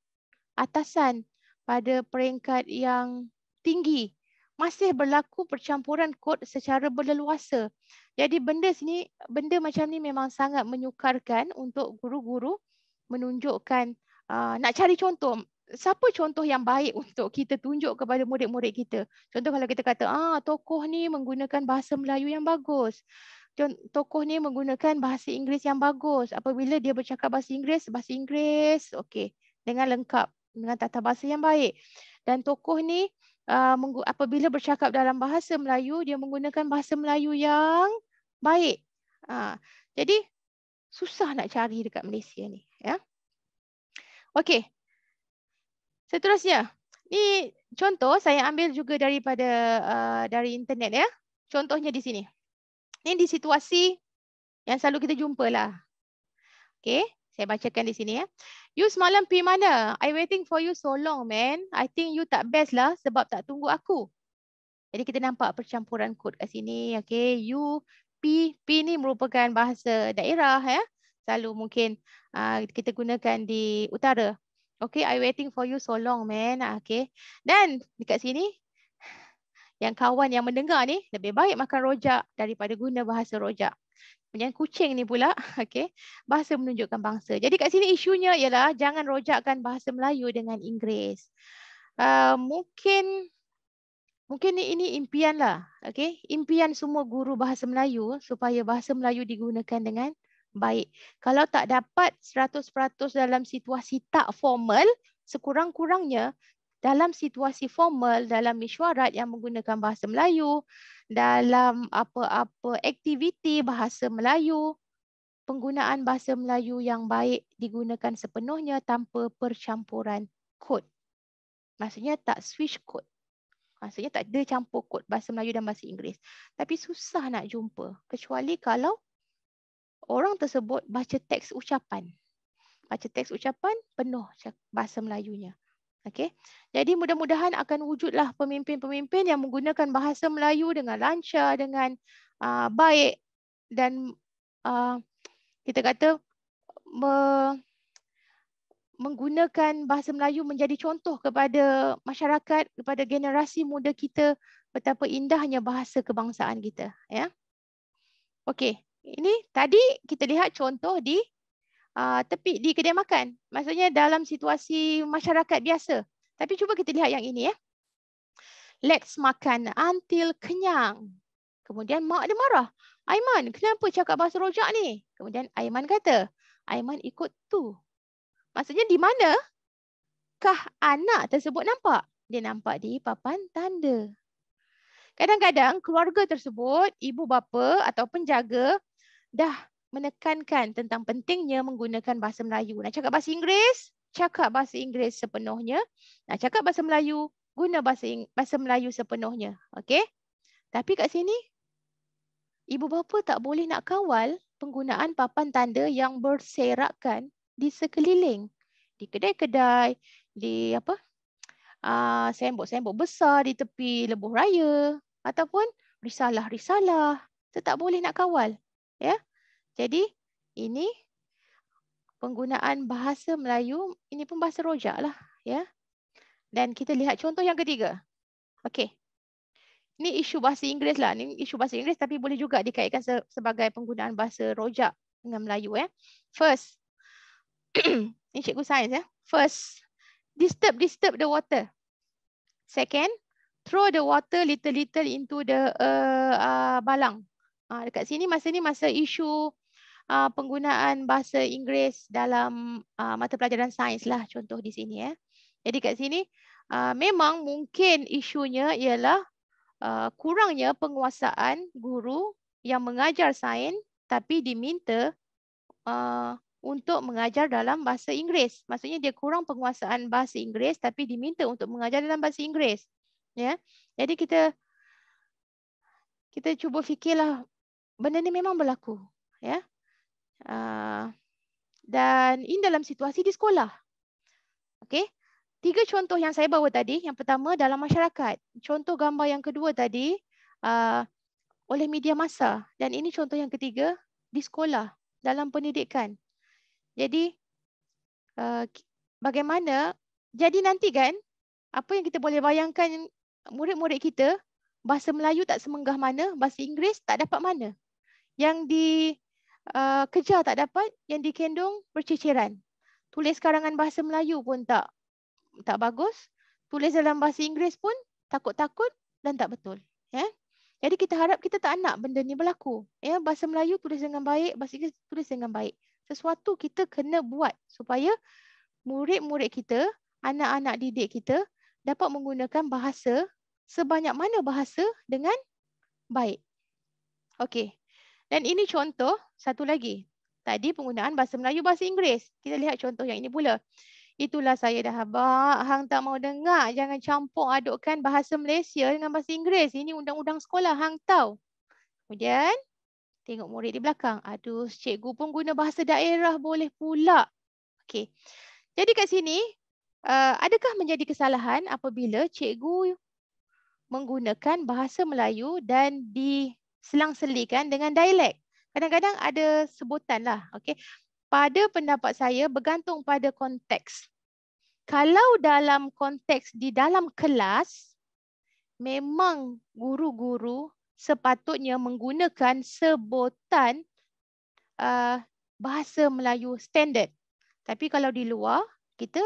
atasan, pada peringkat yang tinggi masih berlaku percampuran kod secara berleluasa. Jadi benda sini benda macam ni memang sangat menyukarkan untuk guru-guru menunjukkan Ah, nak cari contoh siapa contoh yang baik untuk kita tunjuk kepada murid-murid kita. Contoh kalau kita kata ah tokoh ni menggunakan bahasa Melayu yang bagus. Tokoh ni menggunakan bahasa Inggeris yang bagus. Apabila dia bercakap bahasa Inggeris, bahasa Inggeris okay dengan lengkap dengan tata bahasa yang baik. Dan tokoh ni uh, apabila bercakap dalam bahasa Melayu, dia menggunakan bahasa Melayu yang baik. Uh, jadi susah nak cari dekat Malaysia ni, ya. Yeah? Okey. Seterusnya. Ni contoh saya ambil juga daripada uh, dari internet ya. Contohnya di sini. Ni di situasi yang selalu kita jumpalah. Okey, saya bacakan di sini ya. You semalam pergi mana? I waiting for you so long man. I think you tak best lah sebab tak tunggu aku. Jadi kita nampak percampuran kod kat sini. Okey, you P P ni merupakan bahasa daerah ya selalu mungkin uh, kita gunakan di utara. Okay, I waiting for you so long, man. Ah, okay. Dan dekat sini, yang kawan yang mendengar ni, lebih baik makan rojak daripada guna bahasa rojak. Macam kucing ni pula, okay. Bahasa menunjukkan bangsa. Jadi kat sini isunya ialah jangan rojakkan bahasa Melayu dengan Inggeris. Uh, mungkin mungkin ini, ini impian lah. Okay. Impian semua guru bahasa Melayu supaya bahasa Melayu digunakan dengan baik. Kalau tak dapat 100% dalam situasi tak formal, sekurang-kurangnya dalam situasi formal, dalam mesyuarat yang menggunakan bahasa Melayu, dalam apa-apa aktiviti bahasa Melayu, penggunaan bahasa Melayu yang baik digunakan sepenuhnya tanpa percampuran kod. Maksudnya tak switch kod. Maksudnya tak ada campur kod bahasa Melayu dan bahasa Inggeris. Tapi susah nak jumpa. Kecuali kalau orang tersebut baca teks ucapan. Baca teks ucapan penuh bahasa Melayunya. Okey. Jadi mudah-mudahan akan wujudlah pemimpin-pemimpin yang menggunakan bahasa Melayu dengan lancar dengan uh, baik dan uh, kita kata me menggunakan bahasa Melayu menjadi contoh kepada masyarakat, kepada generasi muda kita betapa indahnya bahasa kebangsaan kita, ya. Okey. Ini tadi kita lihat contoh di uh, tepi di kedai makan. Maksudnya dalam situasi masyarakat biasa. Tapi cuba kita lihat yang ini ya. Let's makan until kenyang. Kemudian mak dia marah. Aiman, kenapa cakap bahasa rojak ni? Kemudian Aiman kata, Aiman ikut tu. Maksudnya di mana kah anak tersebut nampak? Dia nampak di papan tanda. Kadang-kadang keluarga tersebut, ibu bapa atau penjaga dah menekankan tentang pentingnya menggunakan bahasa Melayu. Nak cakap bahasa Inggeris? Cakap bahasa Inggeris sepenuhnya. Nak cakap bahasa Melayu? Guna bahasa bahasa Melayu sepenuhnya. Okey? Tapi kat sini, ibu bapa tak boleh nak kawal penggunaan papan tanda yang berserakkan di sekeliling. Di kedai-kedai, di apa? Ah, sembok-sembok besar di tepi lebuh raya ataupun risalah-risalah. Tetap boleh nak kawal ya. Jadi ini penggunaan bahasa Melayu ini pun bahasa rojak lah ya. Dan kita lihat contoh yang ketiga. Okey. Ini isu bahasa Inggeris lah. Ini isu bahasa Inggeris tapi boleh juga dikaitkan sebagai penggunaan bahasa rojak dengan Melayu ya. First. ini cikgu sains ya. First. Disturb disturb the water. Second, throw the water little little into the uh, uh, balang. Ah uh, dekat sini masa ni masa isu uh, penggunaan bahasa Inggeris dalam uh, mata pelajaran sains lah contoh di sini ya. Eh. Jadi kat sini uh, memang mungkin isunya ialah uh, kurangnya penguasaan guru yang mengajar sains tapi diminta uh, untuk mengajar dalam bahasa Inggeris. Maksudnya dia kurang penguasaan bahasa Inggeris tapi diminta untuk mengajar dalam bahasa Inggeris. Ya. Jadi kita kita cuba fikirlah benda ni memang berlaku ya uh, dan ini dalam situasi di sekolah okey tiga contoh yang saya bawa tadi yang pertama dalam masyarakat contoh gambar yang kedua tadi uh, oleh media massa dan ini contoh yang ketiga di sekolah dalam pendidikan jadi uh, bagaimana jadi nanti kan apa yang kita boleh bayangkan murid-murid kita bahasa Melayu tak semenggah mana bahasa Inggeris tak dapat mana yang dikejar uh, tak dapat, yang dikendung berciciran. Tulis karangan bahasa Melayu pun tak tak bagus. Tulis dalam bahasa Inggeris pun takut-takut dan tak betul. Yeah? Jadi kita harap kita tak nak benda ni berlaku. Yeah? Bahasa Melayu tulis dengan baik, bahasa Inggeris tulis dengan baik. Sesuatu kita kena buat supaya murid-murid kita, anak-anak didik kita dapat menggunakan bahasa sebanyak mana bahasa dengan baik. Okey. Dan ini contoh satu lagi. Tadi penggunaan bahasa Melayu, bahasa Inggeris. Kita lihat contoh yang ini pula. Itulah saya dah habak. Hang tak mau dengar. Jangan campur adukkan bahasa Malaysia dengan bahasa Inggeris. Ini undang-undang sekolah. Hang tahu. Kemudian, tengok murid di belakang. Aduh, cikgu pun guna bahasa daerah boleh pula. Okey. Jadi kat sini, uh, adakah menjadi kesalahan apabila cikgu menggunakan bahasa Melayu dan di selang-seli kan dengan dialek. Kadang-kadang ada sebutan lah. Okay. Pada pendapat saya bergantung pada konteks. Kalau dalam konteks di dalam kelas, memang guru-guru sepatutnya menggunakan sebutan uh, bahasa Melayu standard. Tapi kalau di luar, kita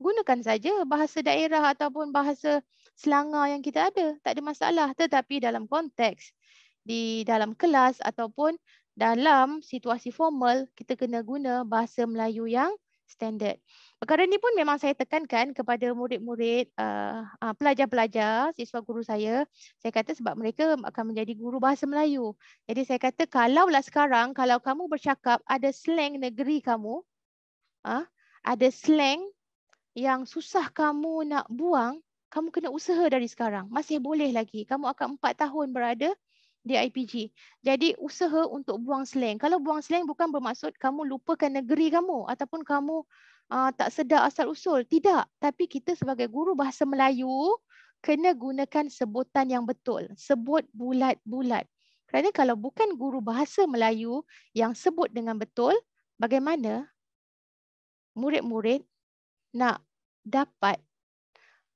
gunakan saja bahasa daerah ataupun bahasa selangor yang kita ada. Tak ada masalah. Tetapi dalam konteks, di dalam kelas ataupun dalam situasi formal, kita kena guna bahasa Melayu yang standard. Perkara ini pun memang saya tekankan kepada murid-murid, pelajar-pelajar, -murid, uh, uh, siswa guru saya. Saya kata sebab mereka akan menjadi guru bahasa Melayu. Jadi saya kata kalaulah sekarang, kalau kamu bercakap ada slang negeri kamu, uh, ada slang yang susah kamu nak buang, kamu kena usaha dari sekarang. Masih boleh lagi. Kamu akan empat tahun berada di IPG. Jadi usaha untuk buang slang. Kalau buang slang bukan bermaksud kamu lupakan negeri kamu ataupun kamu uh, tak sedar asal usul. Tidak. Tapi kita sebagai guru bahasa Melayu kena gunakan sebutan yang betul. Sebut bulat-bulat. Kerana kalau bukan guru bahasa Melayu yang sebut dengan betul, bagaimana murid-murid nak dapat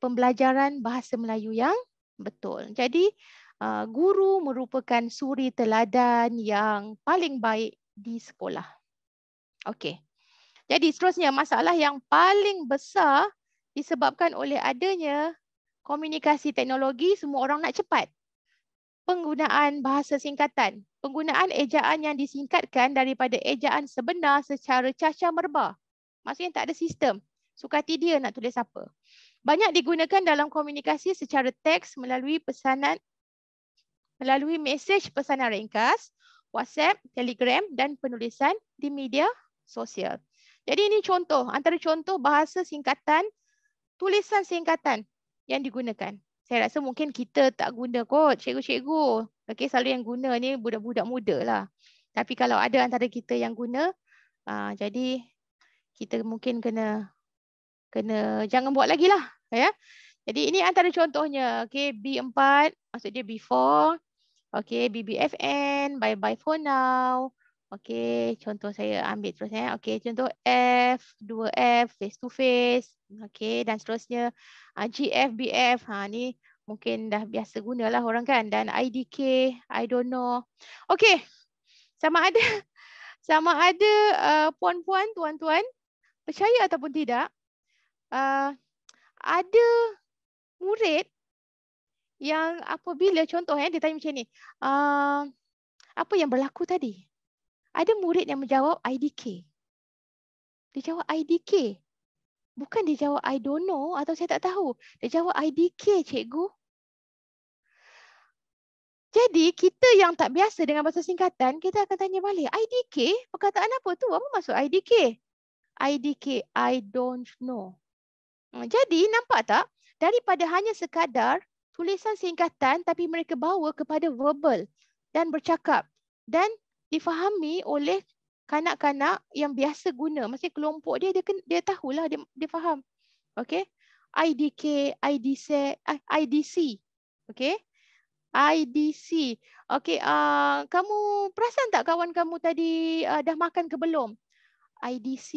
pembelajaran bahasa Melayu yang betul. Jadi Uh, guru merupakan suri teladan yang paling baik di sekolah. Okey. Jadi seterusnya masalah yang paling besar disebabkan oleh adanya komunikasi teknologi semua orang nak cepat. Penggunaan bahasa singkatan. Penggunaan ejaan yang disingkatkan daripada ejaan sebenar secara cacah merba. Maksudnya tak ada sistem. Sukati dia nak tulis apa. Banyak digunakan dalam komunikasi secara teks melalui pesanan melalui mesej pesanan ringkas, WhatsApp, Telegram dan penulisan di media sosial. Jadi ini contoh, antara contoh bahasa singkatan, tulisan singkatan yang digunakan. Saya rasa mungkin kita tak guna kot, cikgu-cikgu. okay selalu yang guna ni budak-budak muda lah. Tapi kalau ada antara kita yang guna, aa, ah, jadi kita mungkin kena kena jangan buat lagi lah. Ya? Jadi ini antara contohnya. Okey, B4, maksudnya B4. Okay, BBFN. Bye-bye for now. Okay, contoh saya ambil terus. Eh. Okay, contoh F, 2F, face-to-face. Okay, dan seterusnya ah, GF, BF. Ha, ni mungkin dah biasa guna lah orang kan. Dan IDK, I don't know. Okay, sama ada sama ada uh, puan-puan, uh, tuan-tuan, percaya ataupun tidak, uh, ada murid yang apabila contoh eh dia tanya macam ni uh, apa yang berlaku tadi ada murid yang menjawab IDK dia jawab IDK bukan dia jawab I don't know atau saya tak tahu dia jawab IDK cikgu jadi kita yang tak biasa dengan bahasa singkatan kita akan tanya balik IDK perkataan apa tu apa maksud IDK IDK I don't know hmm, jadi nampak tak daripada hanya sekadar tulisan singkatan tapi mereka bawa kepada verbal dan bercakap dan difahami oleh kanak-kanak yang biasa guna masih kelompok dia dia dia tahulah dia dia faham okey IDK IDC eh, IDC okey IDC okey uh, kamu perasan tak kawan kamu tadi uh, dah makan ke belum IDC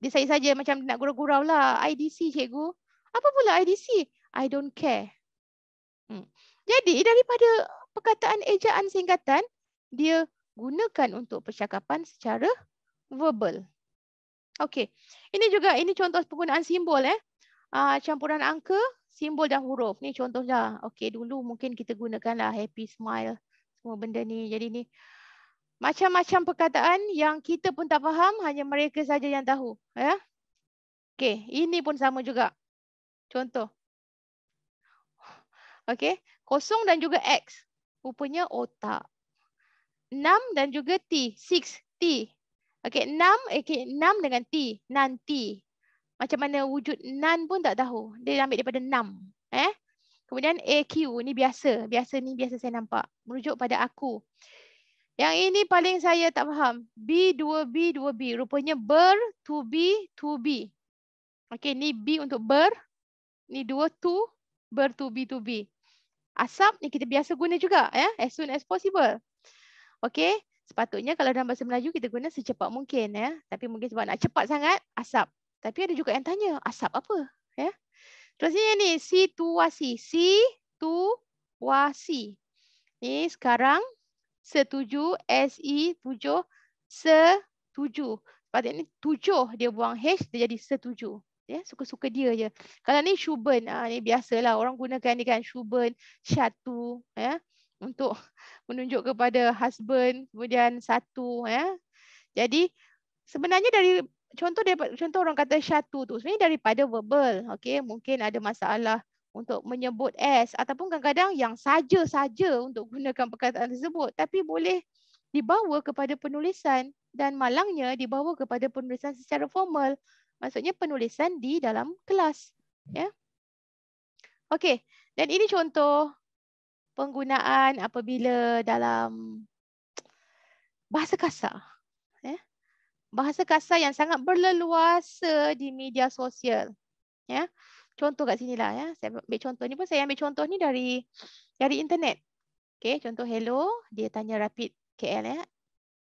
dia saya saja macam nak gurau-gurau lah IDC cikgu apa pula IDC I don't care Hmm. Jadi daripada perkataan ejaan singkatan, dia gunakan untuk percakapan secara verbal. Okey. Ini juga ini contoh penggunaan simbol eh. Uh, campuran angka, simbol dan huruf. Ni contohnya. Okey, dulu mungkin kita gunakanlah happy smile semua benda ni. Jadi ni macam-macam perkataan yang kita pun tak faham, hanya mereka saja yang tahu, ya. Yeah? Okey, ini pun sama juga. Contoh. Okey, kosong dan juga X. Rupanya otak. 6 dan juga T. 6, T. Okey, 6, okay, 6 dengan T. Nanti. Macam mana wujud nan pun tak tahu. Dia ambil daripada 6. Eh? Kemudian AQ. Ni biasa. Biasa ni biasa saya nampak. Merujuk pada aku. Yang ini paling saya tak faham. B, 2B, 2B. Rupanya ber, 2B, 2B. Okey, ni B untuk ber. Ni 2, 2. bertubi b asap ni kita biasa guna juga ya as soon as possible. Okey, sepatutnya kalau dalam bahasa Melayu kita guna secepat mungkin ya, tapi mungkin sebab nak cepat sangat asap. Tapi ada juga yang tanya, asap apa? Ya. Terusnya ni situasi, situasi. Ni sekarang setuju S E 7 setuju. Sepatutnya ni 7 dia buang H dia jadi setuju ya suka-suka dia je. Kalau ni shuben ah ni biasalah orang gunakan ni kan shuben satu ya untuk menunjuk kepada husband kemudian satu ya. Jadi sebenarnya dari contoh dapat contoh orang kata satu tu sebenarnya daripada verbal okey mungkin ada masalah untuk menyebut S ataupun kadang-kadang yang saja-saja untuk gunakan perkataan tersebut tapi boleh dibawa kepada penulisan dan malangnya dibawa kepada penulisan secara formal Maksudnya penulisan di dalam kelas. Ya. Yeah. Okey. Dan ini contoh penggunaan apabila dalam bahasa kasar. Ya. Yeah. Bahasa kasar yang sangat berleluasa di media sosial. Ya. Yeah. Contoh kat sinilah ya. Yeah. Saya ambil contoh ni pun saya ambil contoh ni dari dari internet. Okey, contoh hello, dia tanya rapid KL ya. Yeah.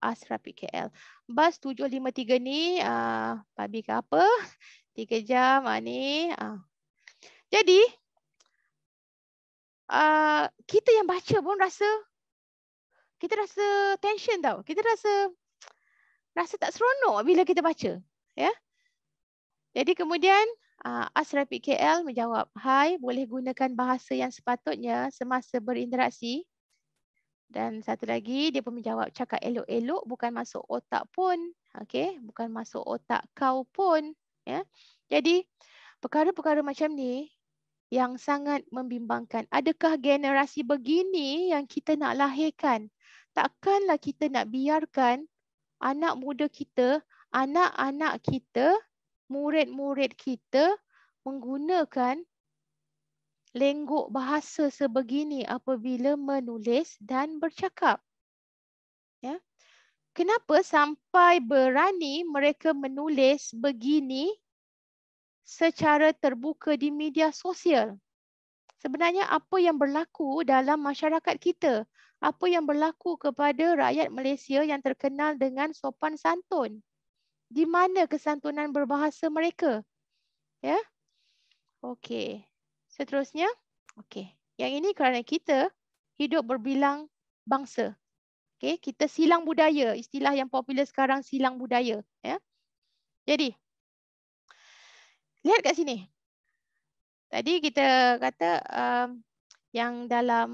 AS Rapid KL. Bas 753 ni uh, pagi ke apa? 3 jam uh, ni. Uh. Jadi uh, kita yang baca pun rasa kita rasa tension tau. Kita rasa rasa tak seronok bila kita baca. ya. Yeah? Jadi kemudian uh, AS Rapid menjawab, Hai, boleh gunakan bahasa yang sepatutnya semasa berinteraksi dan satu lagi dia pun menjawab cakap elok-elok bukan masuk otak pun. okay? bukan masuk otak kau pun, ya. Jadi perkara-perkara macam ni yang sangat membimbangkan. Adakah generasi begini yang kita nak lahirkan? Takkanlah kita nak biarkan anak muda kita, anak-anak kita, murid-murid kita menggunakan lengguk bahasa sebegini apabila menulis dan bercakap. Ya. Kenapa sampai berani mereka menulis begini secara terbuka di media sosial? Sebenarnya apa yang berlaku dalam masyarakat kita? Apa yang berlaku kepada rakyat Malaysia yang terkenal dengan sopan santun? Di mana kesantunan berbahasa mereka? Ya. Okey. Seterusnya, okey. Yang ini kerana kita hidup berbilang bangsa. Okey, kita silang budaya, istilah yang popular sekarang silang budaya, ya. Jadi lihat kat sini. Tadi kita kata um, yang dalam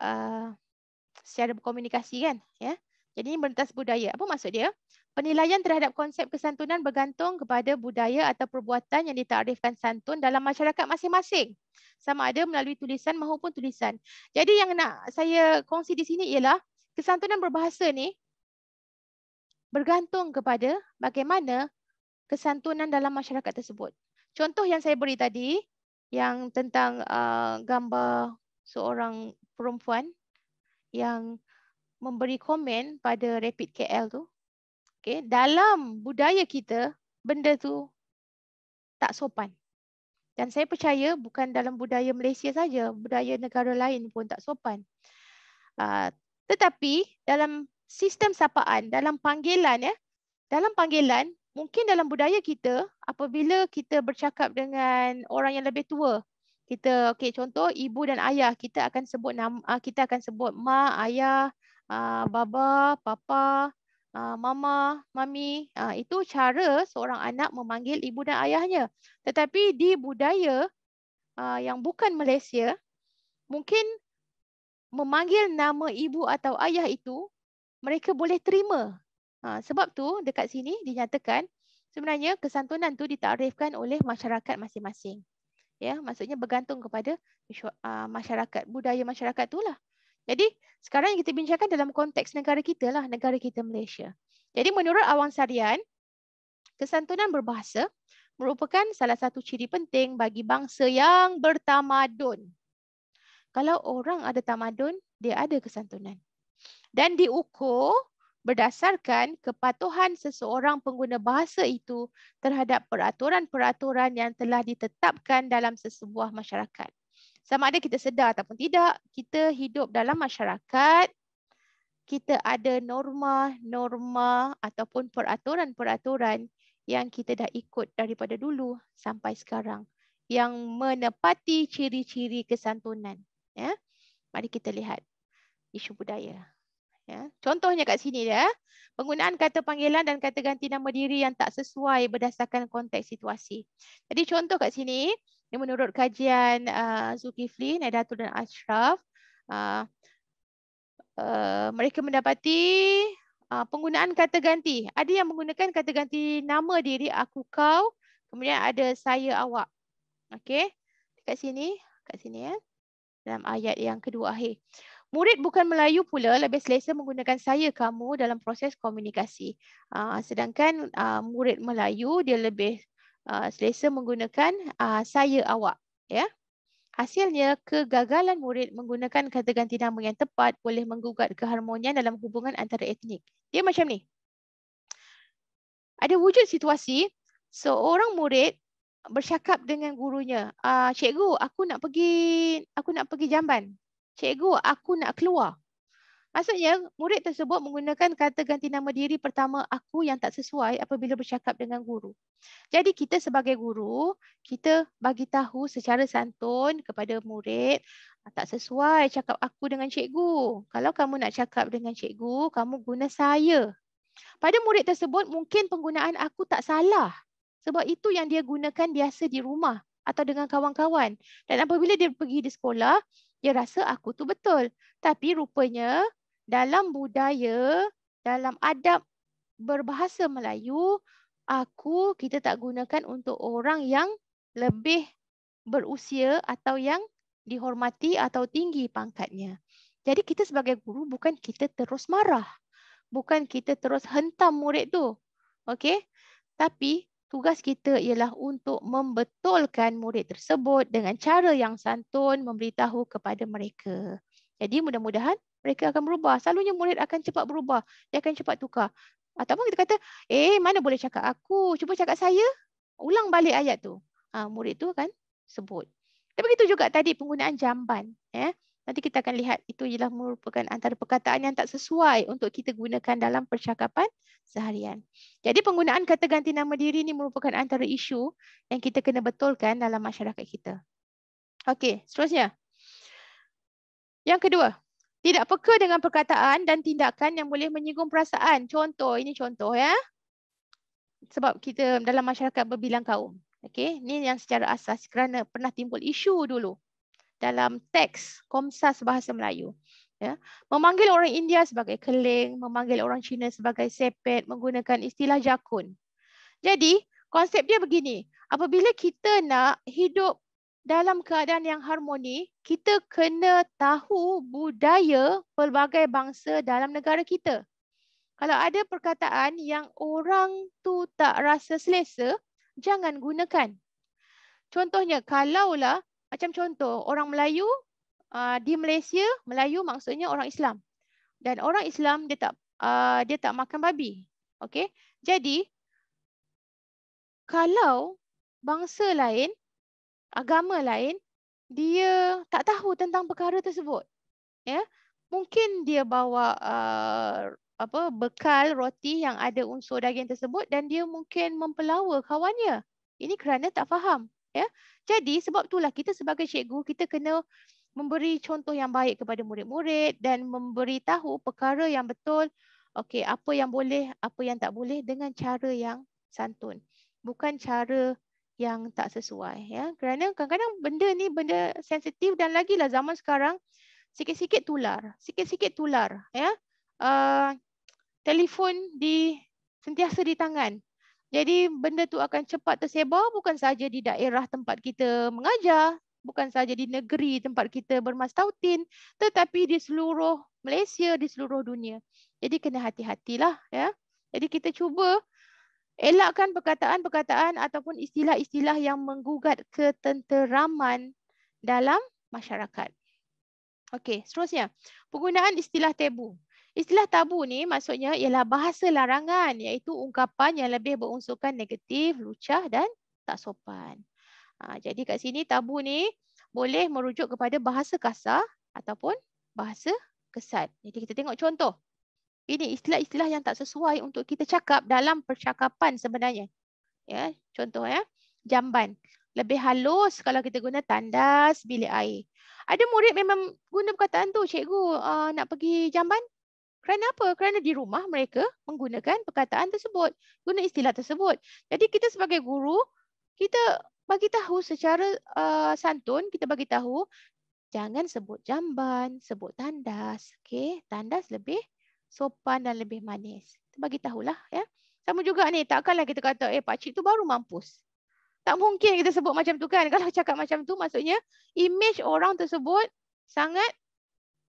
uh, secara berkomunikasi kan, ya. Jadi ini berentas budaya. Apa maksud dia? Penilaian terhadap konsep kesantunan bergantung kepada budaya atau perbuatan yang ditarifkan santun dalam masyarakat masing-masing. Sama ada melalui tulisan maupun tulisan. Jadi yang nak saya kongsi di sini ialah kesantunan berbahasa ni bergantung kepada bagaimana kesantunan dalam masyarakat tersebut. Contoh yang saya beri tadi yang tentang uh, gambar seorang perempuan yang memberi komen pada Rapid KL tu Okay, dalam budaya kita, benda tu tak sopan. Dan saya percaya bukan dalam budaya Malaysia saja, budaya negara lain pun tak sopan. Uh, tetapi dalam sistem sapaan, dalam panggilan, ya, dalam panggilan, mungkin dalam budaya kita, apabila kita bercakap dengan orang yang lebih tua, kita, okay, contoh ibu dan ayah, kita akan sebut nama, ah, kita akan sebut ma, ayah, uh, ah, baba, papa, Ah, mama, mami, ah, itu cara seorang anak memanggil ibu dan ayahnya. Tetapi di budaya ah, yang bukan Malaysia, mungkin memanggil nama ibu atau ayah itu mereka boleh terima. Sebab tu dekat sini dinyatakan sebenarnya kesantunan tu ditarifkan oleh masyarakat masing-masing. Ya, maksudnya bergantung kepada masyarakat budaya masyarakat itulah. Jadi sekarang yang kita bincangkan dalam konteks negara kita lah, negara kita Malaysia. Jadi menurut Awang Sarian, kesantunan berbahasa merupakan salah satu ciri penting bagi bangsa yang bertamadun. Kalau orang ada tamadun, dia ada kesantunan. Dan diukur berdasarkan kepatuhan seseorang pengguna bahasa itu terhadap peraturan-peraturan yang telah ditetapkan dalam sesebuah masyarakat. Sama ada kita sedar ataupun tidak, kita hidup dalam masyarakat, kita ada norma-norma ataupun peraturan-peraturan yang kita dah ikut daripada dulu sampai sekarang yang menepati ciri-ciri kesantunan. Ya? Mari kita lihat isu budaya. Ya? Contohnya kat sini, ya? penggunaan kata panggilan dan kata ganti nama diri yang tak sesuai berdasarkan konteks situasi. Jadi contoh kat sini, ini menurut kajian uh, Zulkifli, Nadatul dan Ashraf, uh, uh, mereka mendapati uh, penggunaan kata ganti. Ada yang menggunakan kata ganti nama diri aku kau, kemudian ada saya awak. Okey, dekat sini, dekat sini ya. Dalam ayat yang kedua akhir. Murid bukan Melayu pula lebih selesa menggunakan saya kamu dalam proses komunikasi. Uh, sedangkan uh, murid Melayu dia lebih Ah, selesa menggunakan uh, saya awak. Ya. Hasilnya, kegagalan murid menggunakan kata ganti nama yang tepat boleh menggugat keharmonian dalam hubungan antara etnik. Dia macam ni. Ada wujud situasi seorang murid bercakap dengan gurunya, "Ah, cikgu, aku nak pergi, aku nak pergi jamban. Cikgu, aku nak keluar." Maksudnya murid tersebut menggunakan kata ganti nama diri pertama aku yang tak sesuai apabila bercakap dengan guru. Jadi kita sebagai guru, kita bagi tahu secara santun kepada murid ah, tak sesuai cakap aku dengan cikgu. Kalau kamu nak cakap dengan cikgu, kamu guna saya. Pada murid tersebut mungkin penggunaan aku tak salah. Sebab itu yang dia gunakan biasa di rumah atau dengan kawan-kawan. Dan apabila dia pergi di sekolah, dia rasa aku tu betul. Tapi rupanya dalam budaya, dalam adab berbahasa Melayu, aku kita tak gunakan untuk orang yang lebih berusia atau yang dihormati atau tinggi pangkatnya. Jadi kita sebagai guru bukan kita terus marah. Bukan kita terus hentam murid tu. Okey? Tapi tugas kita ialah untuk membetulkan murid tersebut dengan cara yang santun memberitahu kepada mereka. Jadi mudah-mudahan mereka akan berubah. Selalunya murid akan cepat berubah. Dia akan cepat tukar. Ataupun ah, kita kata, eh mana boleh cakap aku? Cuba cakap saya. Ulang balik ayat tu. Ha, murid tu akan sebut. Tapi itu juga tadi penggunaan jamban. Ya. Nanti kita akan lihat itu ialah merupakan antara perkataan yang tak sesuai untuk kita gunakan dalam percakapan seharian. Jadi penggunaan kata ganti nama diri ini merupakan antara isu yang kita kena betulkan dalam masyarakat kita. Okey, seterusnya. Yang kedua, tidak peka dengan perkataan dan tindakan yang boleh menyinggung perasaan. Contoh, ini contoh ya. Sebab kita dalam masyarakat berbilang kaum. Okay, ini yang secara asas kerana pernah timbul isu dulu dalam teks Komsas Bahasa Melayu. Ya. Memanggil orang India sebagai keling, memanggil orang Cina sebagai sepet menggunakan istilah jakun. Jadi, konsep dia begini. Apabila kita nak hidup dalam keadaan yang harmoni, kita kena tahu budaya pelbagai bangsa dalam negara kita. Kalau ada perkataan yang orang tu tak rasa selesa, jangan gunakan. Contohnya, kalaulah macam contoh orang Melayu ah, di Malaysia, Melayu maksudnya orang Islam. Dan orang Islam dia tak ah, dia tak makan babi. okay? Jadi kalau bangsa lain, agama lain dia tak tahu tentang perkara tersebut. Ya, mungkin dia bawa uh, apa bekal roti yang ada unsur daging tersebut dan dia mungkin mempelawa kawannya. Ini kerana tak faham. Ya, jadi sebab itulah kita sebagai cikgu kita kena memberi contoh yang baik kepada murid-murid dan memberitahu perkara yang betul. Okey, apa yang boleh, apa yang tak boleh dengan cara yang santun, bukan cara yang tak sesuai ya kerana kadang-kadang benda ni benda sensitif dan lagilah zaman sekarang sikit-sikit tular sikit-sikit tular ya uh, telefon di sentiasa di tangan jadi benda tu akan cepat tersebar bukan saja di daerah tempat kita mengajar bukan saja di negeri tempat kita bermastautin tetapi di seluruh Malaysia di seluruh dunia jadi kena hati-hatilah ya jadi kita cuba Elakkan perkataan-perkataan ataupun istilah-istilah yang menggugat ketenteraman dalam masyarakat. Okey, seterusnya. Penggunaan istilah tabu. Istilah tabu ni maksudnya ialah bahasa larangan iaitu ungkapan yang lebih berunsurkan negatif, lucah dan tak sopan. Ha, jadi kat sini tabu ni boleh merujuk kepada bahasa kasar ataupun bahasa kesat. Jadi kita tengok contoh ini istilah-istilah yang tak sesuai untuk kita cakap dalam percakapan sebenarnya. Ya, contoh ya, jamban. Lebih halus kalau kita guna tandas bilik air. Ada murid memang guna perkataan tu, cikgu uh, nak pergi jamban. Kerana apa? Kerana di rumah mereka menggunakan perkataan tersebut, guna istilah tersebut. Jadi kita sebagai guru, kita bagi tahu secara uh, santun, kita bagi tahu jangan sebut jamban, sebut tandas. Okay, tandas lebih sopan dan lebih manis. Bagi tahulah ya. Sama juga ni takkanlah kita kata eh pak cik tu baru mampus. Tak mungkin kita sebut macam tu kan. Kalau cakap macam tu maksudnya image orang tersebut sangat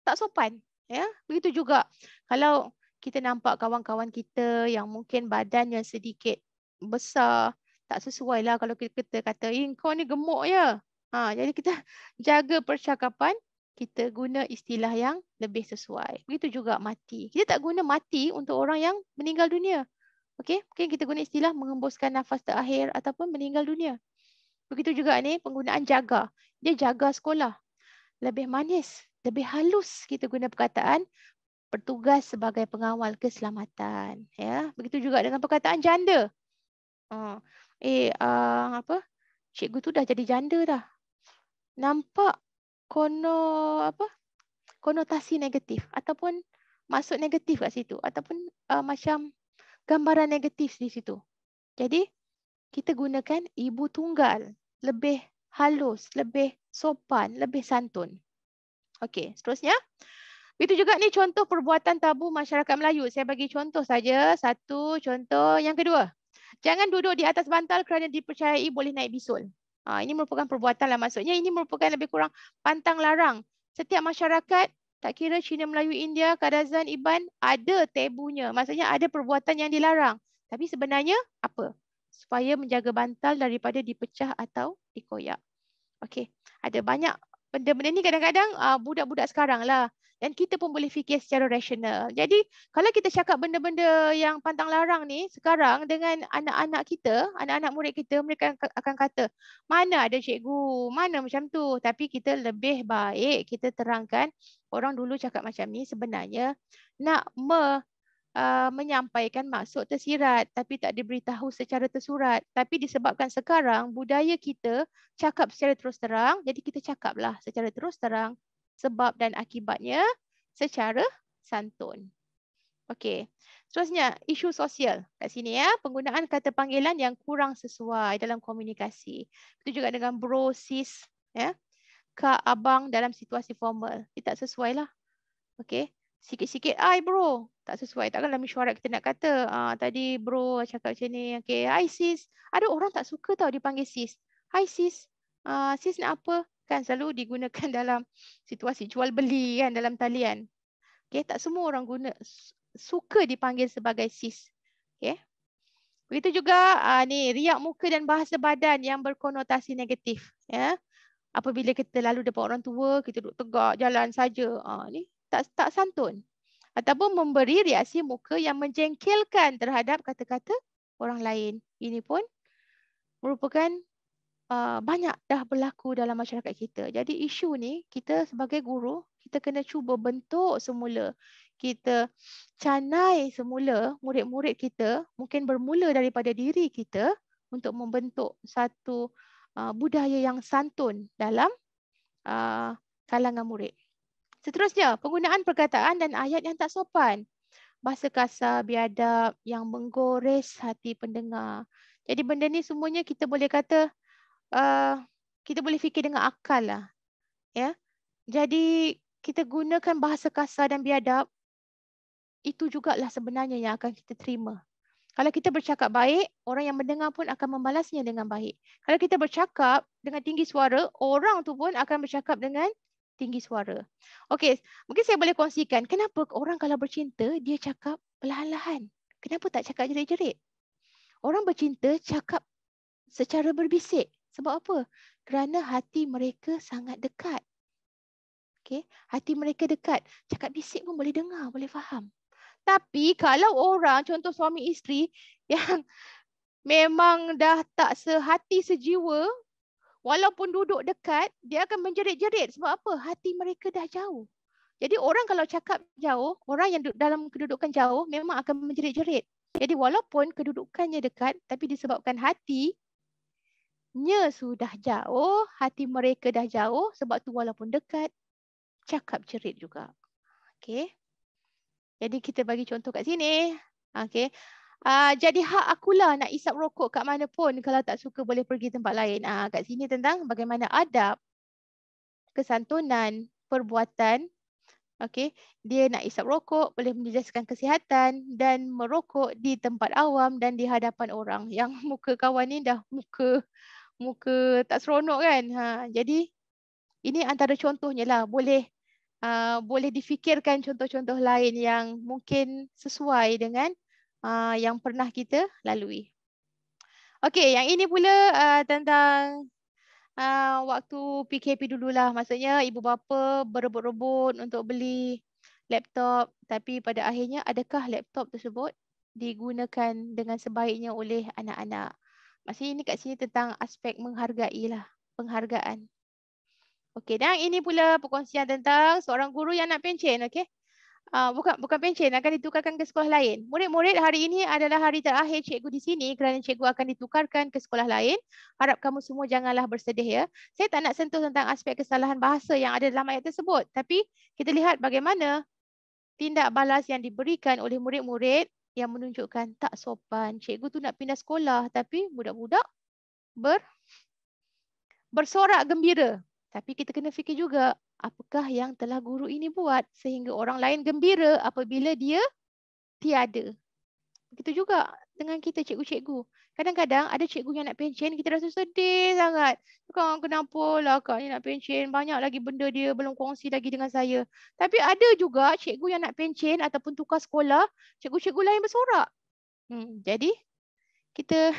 tak sopan ya. Begitu juga kalau kita nampak kawan-kawan kita yang mungkin badannya sedikit besar tak sesuai lah kalau kita kata, eh, kau ni gemuk ya. Ha, jadi kita jaga percakapan kita guna istilah yang lebih sesuai. Begitu juga mati. Kita tak guna mati untuk orang yang meninggal dunia. Okey, mungkin kita guna istilah menghembuskan nafas terakhir ataupun meninggal dunia. Begitu juga ni penggunaan jaga. Dia jaga sekolah. Lebih manis, lebih halus kita guna perkataan bertugas sebagai pengawal keselamatan. Ya, begitu juga dengan perkataan janda. Ha. eh uh, apa? Cikgu tu dah jadi janda dah. Nampak kono apa konotasi negatif ataupun maksud negatif kat situ ataupun uh, macam gambaran negatif di situ. Jadi kita gunakan ibu tunggal lebih halus, lebih sopan, lebih santun. Okey, seterusnya. Itu juga ni contoh perbuatan tabu masyarakat Melayu. Saya bagi contoh saja. Satu contoh. Yang kedua. Jangan duduk di atas bantal kerana dipercayai boleh naik bisul. Ha, ini merupakan perbuatan lah maksudnya. Ini merupakan lebih kurang pantang larang. Setiap masyarakat, tak kira Cina, Melayu, India, Kadazan, Iban, ada tebunya. Maksudnya ada perbuatan yang dilarang. Tapi sebenarnya apa? Supaya menjaga bantal daripada dipecah atau dikoyak. Okey, ada banyak benda-benda ni kadang-kadang ah, budak-budak sekarang lah dan kita pun boleh fikir secara rasional. Jadi kalau kita cakap benda-benda yang pantang larang ni sekarang dengan anak-anak kita, anak-anak murid kita, mereka akan kata, mana ada cikgu, mana macam tu. Tapi kita lebih baik kita terangkan orang dulu cakap macam ni sebenarnya nak me Uh, menyampaikan maksud tersirat tapi tak diberitahu secara tersurat tapi disebabkan sekarang budaya kita cakap secara terus terang jadi kita cakaplah secara terus terang sebab dan akibatnya secara santun. Okey. Seterusnya, isu sosial kat sini ya. Penggunaan kata panggilan yang kurang sesuai dalam komunikasi. Itu juga dengan bro, sis, ya. Kak, abang dalam situasi formal. Dia tak sesuai lah. Okey. Sikit-sikit, ai bro. Tak sesuai. Takkan dalam isyarat kita nak kata. Ah, tadi bro cakap macam ni. Okey, hi sis. Ada orang tak suka tau dipanggil sis. Hi sis. Ah, sis nak apa? kan selalu digunakan dalam situasi jual beli kan dalam talian. Okey, tak semua orang guna suka dipanggil sebagai sis. Okey. Begitu juga uh, ni riak muka dan bahasa badan yang berkonotasi negatif, ya. Apabila kita lalu depan orang tua, kita duduk tegak jalan saja, uh, ni tak tak santun. Ataupun memberi reaksi muka yang menjengkelkan terhadap kata-kata orang lain. Ini pun merupakan Uh, banyak dah berlaku dalam masyarakat kita. Jadi isu ni kita sebagai guru kita kena cuba bentuk semula. Kita canai semula murid-murid kita mungkin bermula daripada diri kita untuk membentuk satu uh, budaya yang santun dalam uh, kalangan murid. Seterusnya, penggunaan perkataan dan ayat yang tak sopan. Bahasa kasar, biadab yang menggores hati pendengar. Jadi benda ni semuanya kita boleh kata Uh, kita boleh fikir dengan akal lah. Ya. Jadi kita gunakan bahasa kasar dan biadab itu jugalah sebenarnya yang akan kita terima. Kalau kita bercakap baik, orang yang mendengar pun akan membalasnya dengan baik. Kalau kita bercakap dengan tinggi suara, orang tu pun akan bercakap dengan tinggi suara. Okey, mungkin saya boleh kongsikan kenapa orang kalau bercinta dia cakap perlahan-lahan. Kenapa tak cakap jerit-jerit? Orang bercinta cakap secara berbisik. Sebab apa? Kerana hati mereka sangat dekat. Okay? Hati mereka dekat. Cakap bisik pun boleh dengar, boleh faham. Tapi kalau orang, contoh suami isteri yang memang dah tak sehati sejiwa, walaupun duduk dekat, dia akan menjerit-jerit. Sebab apa? Hati mereka dah jauh. Jadi orang kalau cakap jauh, orang yang dalam kedudukan jauh memang akan menjerit-jerit. Jadi walaupun kedudukannya dekat, tapi disebabkan hati Nya sudah jauh, hati mereka dah jauh sebab tu walaupun dekat, cakap cerit juga. Okey. Jadi kita bagi contoh kat sini. Okey. Uh, jadi hak akulah nak isap rokok kat mana pun kalau tak suka boleh pergi tempat lain. Uh, kat sini tentang bagaimana adab, kesantunan, perbuatan. Okey. Dia nak isap rokok boleh menjejaskan kesihatan dan merokok di tempat awam dan di hadapan orang. Yang muka kawan ni dah muka muka tak seronok kan. Ha, jadi ini antara contohnya lah. Boleh uh, boleh difikirkan contoh-contoh lain yang mungkin sesuai dengan uh, yang pernah kita lalui. Okey, yang ini pula uh, tentang uh, waktu PKP dululah. Maksudnya ibu bapa berebut-rebut untuk beli laptop. Tapi pada akhirnya adakah laptop tersebut digunakan dengan sebaiknya oleh anak-anak? Maksudnya ini kat sini tentang aspek menghargai lah. Penghargaan. Okey dan ini pula perkongsian tentang seorang guru yang nak pencen. Okey. Uh, bukan bukan pencen akan ditukarkan ke sekolah lain. Murid-murid hari ini adalah hari terakhir cikgu di sini kerana cikgu akan ditukarkan ke sekolah lain. Harap kamu semua janganlah bersedih ya. Saya tak nak sentuh tentang aspek kesalahan bahasa yang ada dalam ayat tersebut. Tapi kita lihat bagaimana tindak balas yang diberikan oleh murid-murid yang menunjukkan tak sopan. Cikgu tu nak pindah sekolah tapi budak-budak ber bersorak gembira. Tapi kita kena fikir juga apakah yang telah guru ini buat sehingga orang lain gembira apabila dia tiada. Begitu juga dengan kita cikgu-cikgu. Kadang-kadang ada cikgu yang nak pencen, kita rasa sedih sangat. Kau kenapa lah kak ni nak pencen, banyak lagi benda dia belum kongsi lagi dengan saya. Tapi ada juga cikgu yang nak pencen ataupun tukar sekolah, cikgu-cikgu lain bersorak. Hmm, jadi kita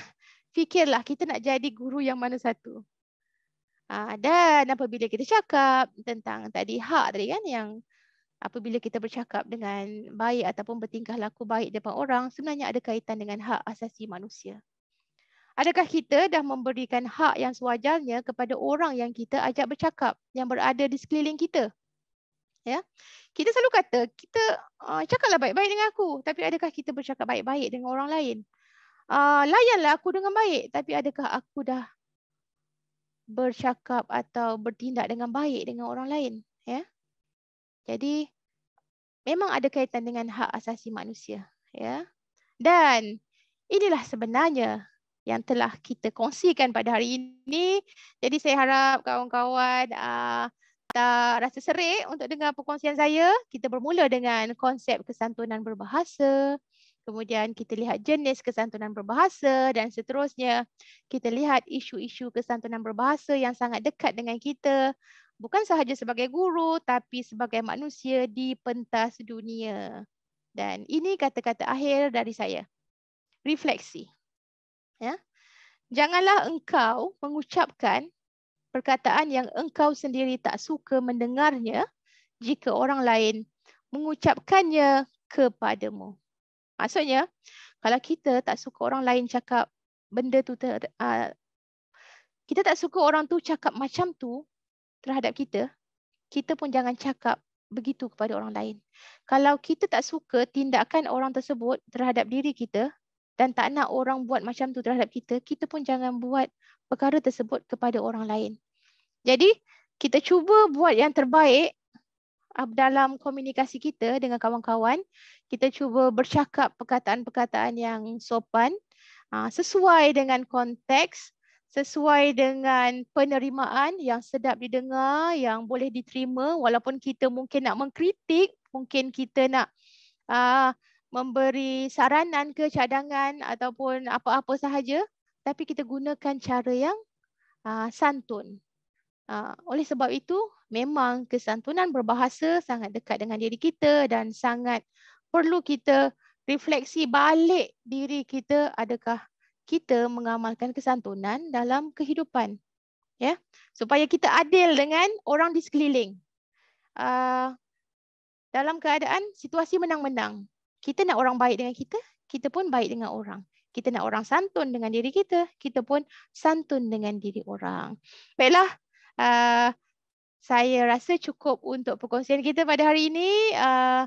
fikirlah kita nak jadi guru yang mana satu. Ha, dan apabila kita cakap tentang tadi hak tadi kan yang apabila kita bercakap dengan baik ataupun bertingkah laku baik depan orang sebenarnya ada kaitan dengan hak asasi manusia. Adakah kita dah memberikan hak yang sewajarnya kepada orang yang kita ajak bercakap yang berada di sekeliling kita? Ya. Kita selalu kata kita uh, cakaplah baik-baik dengan aku, tapi adakah kita bercakap baik-baik dengan orang lain? Uh, layanlah aku dengan baik, tapi adakah aku dah bercakap atau bertindak dengan baik dengan orang lain? Ya. Yeah. Jadi memang ada kaitan dengan hak asasi manusia, ya. Dan inilah sebenarnya yang telah kita kongsikan pada hari ini. Jadi saya harap kawan-kawan ah, tak rasa serik untuk dengar perkongsian saya. Kita bermula dengan konsep kesantunan berbahasa. Kemudian kita lihat jenis kesantunan berbahasa dan seterusnya kita lihat isu-isu kesantunan berbahasa yang sangat dekat dengan kita bukan sahaja sebagai guru tapi sebagai manusia di pentas dunia. Dan ini kata-kata akhir dari saya. Refleksi. Ya. Janganlah engkau mengucapkan perkataan yang engkau sendiri tak suka mendengarnya jika orang lain mengucapkannya kepadamu. Maksudnya, kalau kita tak suka orang lain cakap benda tu ter, uh, kita tak suka orang tu cakap macam tu, terhadap kita, kita pun jangan cakap begitu kepada orang lain. Kalau kita tak suka tindakan orang tersebut terhadap diri kita dan tak nak orang buat macam tu terhadap kita, kita pun jangan buat perkara tersebut kepada orang lain. Jadi, kita cuba buat yang terbaik ah, dalam komunikasi kita dengan kawan-kawan. Kita cuba bercakap perkataan-perkataan yang sopan, ah, sesuai dengan konteks sesuai dengan penerimaan yang sedap didengar, yang boleh diterima walaupun kita mungkin nak mengkritik, mungkin kita nak uh, memberi saranan ke cadangan ataupun apa-apa sahaja, tapi kita gunakan cara yang uh, santun. Uh, oleh sebab itu, memang kesantunan berbahasa sangat dekat dengan diri kita dan sangat perlu kita refleksi balik diri kita adakah kita mengamalkan kesantunan dalam kehidupan. Ya, supaya kita adil dengan orang di sekeliling. Uh, dalam keadaan situasi menang-menang. Kita nak orang baik dengan kita, kita pun baik dengan orang. Kita nak orang santun dengan diri kita, kita pun santun dengan diri orang. Baiklah, uh, saya rasa cukup untuk perkongsian kita pada hari ini. Uh,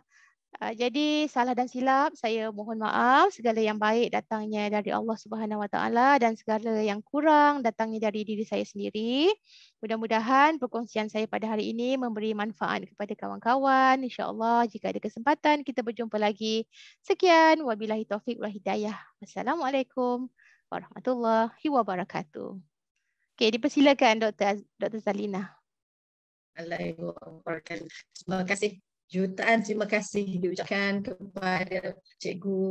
Ah, jadi salah dan silap saya mohon maaf segala yang baik datangnya dari Allah Subhanahu Wa Taala dan segala yang kurang datangnya dari diri saya sendiri. Mudah-mudahan perkongsian saya pada hari ini memberi manfaat kepada kawan-kawan. Insya-Allah jika ada kesempatan kita berjumpa lagi. Sekian wabillahi taufik wal hidayah. Assalamualaikum warahmatullahi wabarakatuh. Okey, dipersilakan Dr. Dr. Zalina. Assalamualaikum wabarakatuh. Terima kasih jutaan terima kasih diucapkan kepada Cikgu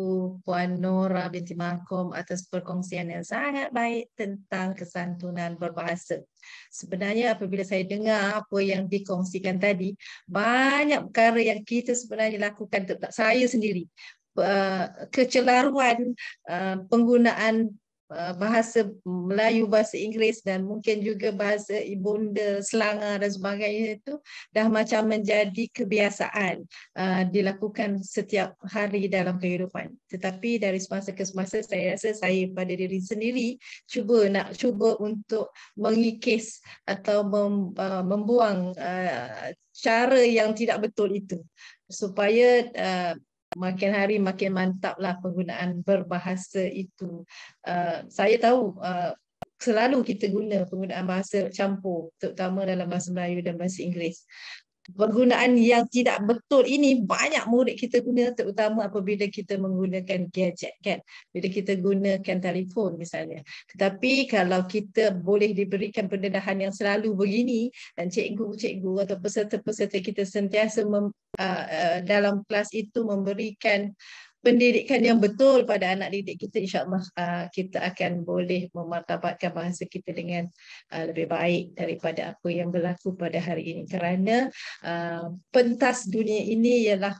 Puan Nora binti Markom atas perkongsian yang sangat baik tentang kesantunan berbahasa. Sebenarnya apabila saya dengar apa yang dikongsikan tadi, banyak perkara yang kita sebenarnya lakukan tetap saya sendiri. Eh, kecelaruan eh, penggunaan Uh, bahasa Melayu, bahasa Inggeris dan mungkin juga bahasa ibunda, Selangor dan sebagainya itu dah macam menjadi kebiasaan uh, dilakukan setiap hari dalam kehidupan. Tetapi dari semasa ke semasa saya rasa saya pada diri sendiri cuba nak cuba untuk mengikis atau mem, uh, membuang uh, cara yang tidak betul itu supaya uh, makin hari makin mantaplah penggunaan berbahasa itu. Uh, saya tahu uh, selalu kita guna penggunaan bahasa campur terutama dalam bahasa Melayu dan bahasa Inggeris penggunaan yang tidak betul ini banyak murid kita guna terutama apabila kita menggunakan gadget kan bila kita gunakan telefon misalnya tetapi kalau kita boleh diberikan pendedahan yang selalu begini dan cikgu-cikgu atau peserta-peserta kita sentiasa mem, uh, uh, dalam kelas itu memberikan pendidikan yang betul pada anak didik kita insyaallah uh, kita akan boleh memartabatkan bahasa kita dengan uh, lebih baik daripada apa yang berlaku pada hari ini kerana uh, pentas dunia ini ialah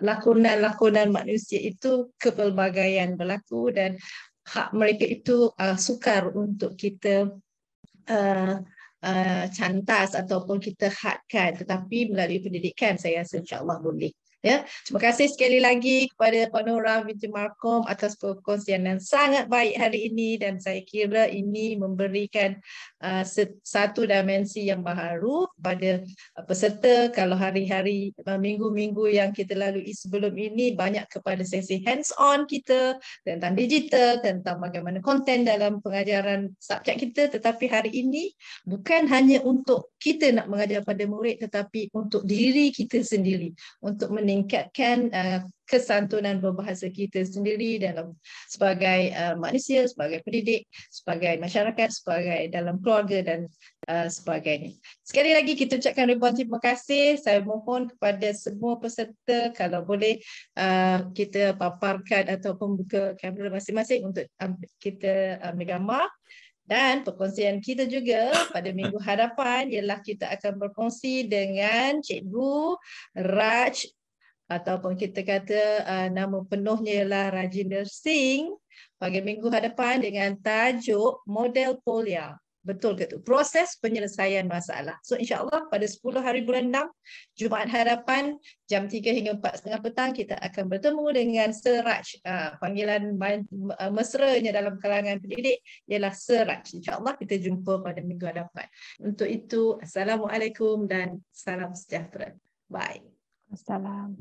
lakonan-lakonan manusia itu kepelbagaian berlaku dan hak mereka itu sukar untuk kita cantas ataupun kita hadkan tetapi melalui pendidikan saya rasa insyaAllah boleh Ya, terima kasih sekali lagi kepada Puan Nora binti Markom atas perkongsian yang sangat baik hari ini dan saya kira ini memberikan Ah, satu dimensi yang baru pada ah, peserta kalau hari-hari ah, minggu-minggu yang kita lalui sebelum ini banyak kepada sesi hands on kita tentang digital tentang bagaimana konten dalam pengajaran subjek kita tetapi hari ini bukan hanya untuk kita nak mengajar pada murid tetapi untuk diri kita sendiri untuk meningkatkan kesantunan berbahasa kita sendiri dalam sebagai uh, manusia, sebagai pendidik, sebagai masyarakat, sebagai dalam keluarga dan uh, sebagainya. Sekali lagi kita ucapkan ribuan terima kasih. Saya mohon kepada semua peserta kalau boleh uh, kita paparkan atau membuka kamera masing-masing untuk ambil, kita ambil gambar. Dan perkongsian kita juga pada minggu hadapan ialah kita akan berkongsi dengan Cikgu Raj ataupun kita kata uh, nama penuhnya ialah Rajinder Singh pada minggu hadapan dengan tajuk model polia. Betul ke tu? Proses penyelesaian masalah. So insyaAllah pada 10 hari bulan 6, Jumaat hadapan jam 3 hingga 4.30 petang kita akan bertemu dengan Sir Raj. Uh, panggilan main, uh, mesranya dalam kalangan pendidik ialah Sir Raj. InsyaAllah kita jumpa pada minggu hadapan. Untuk itu, Assalamualaikum dan salam sejahtera. Bye. Wassalam.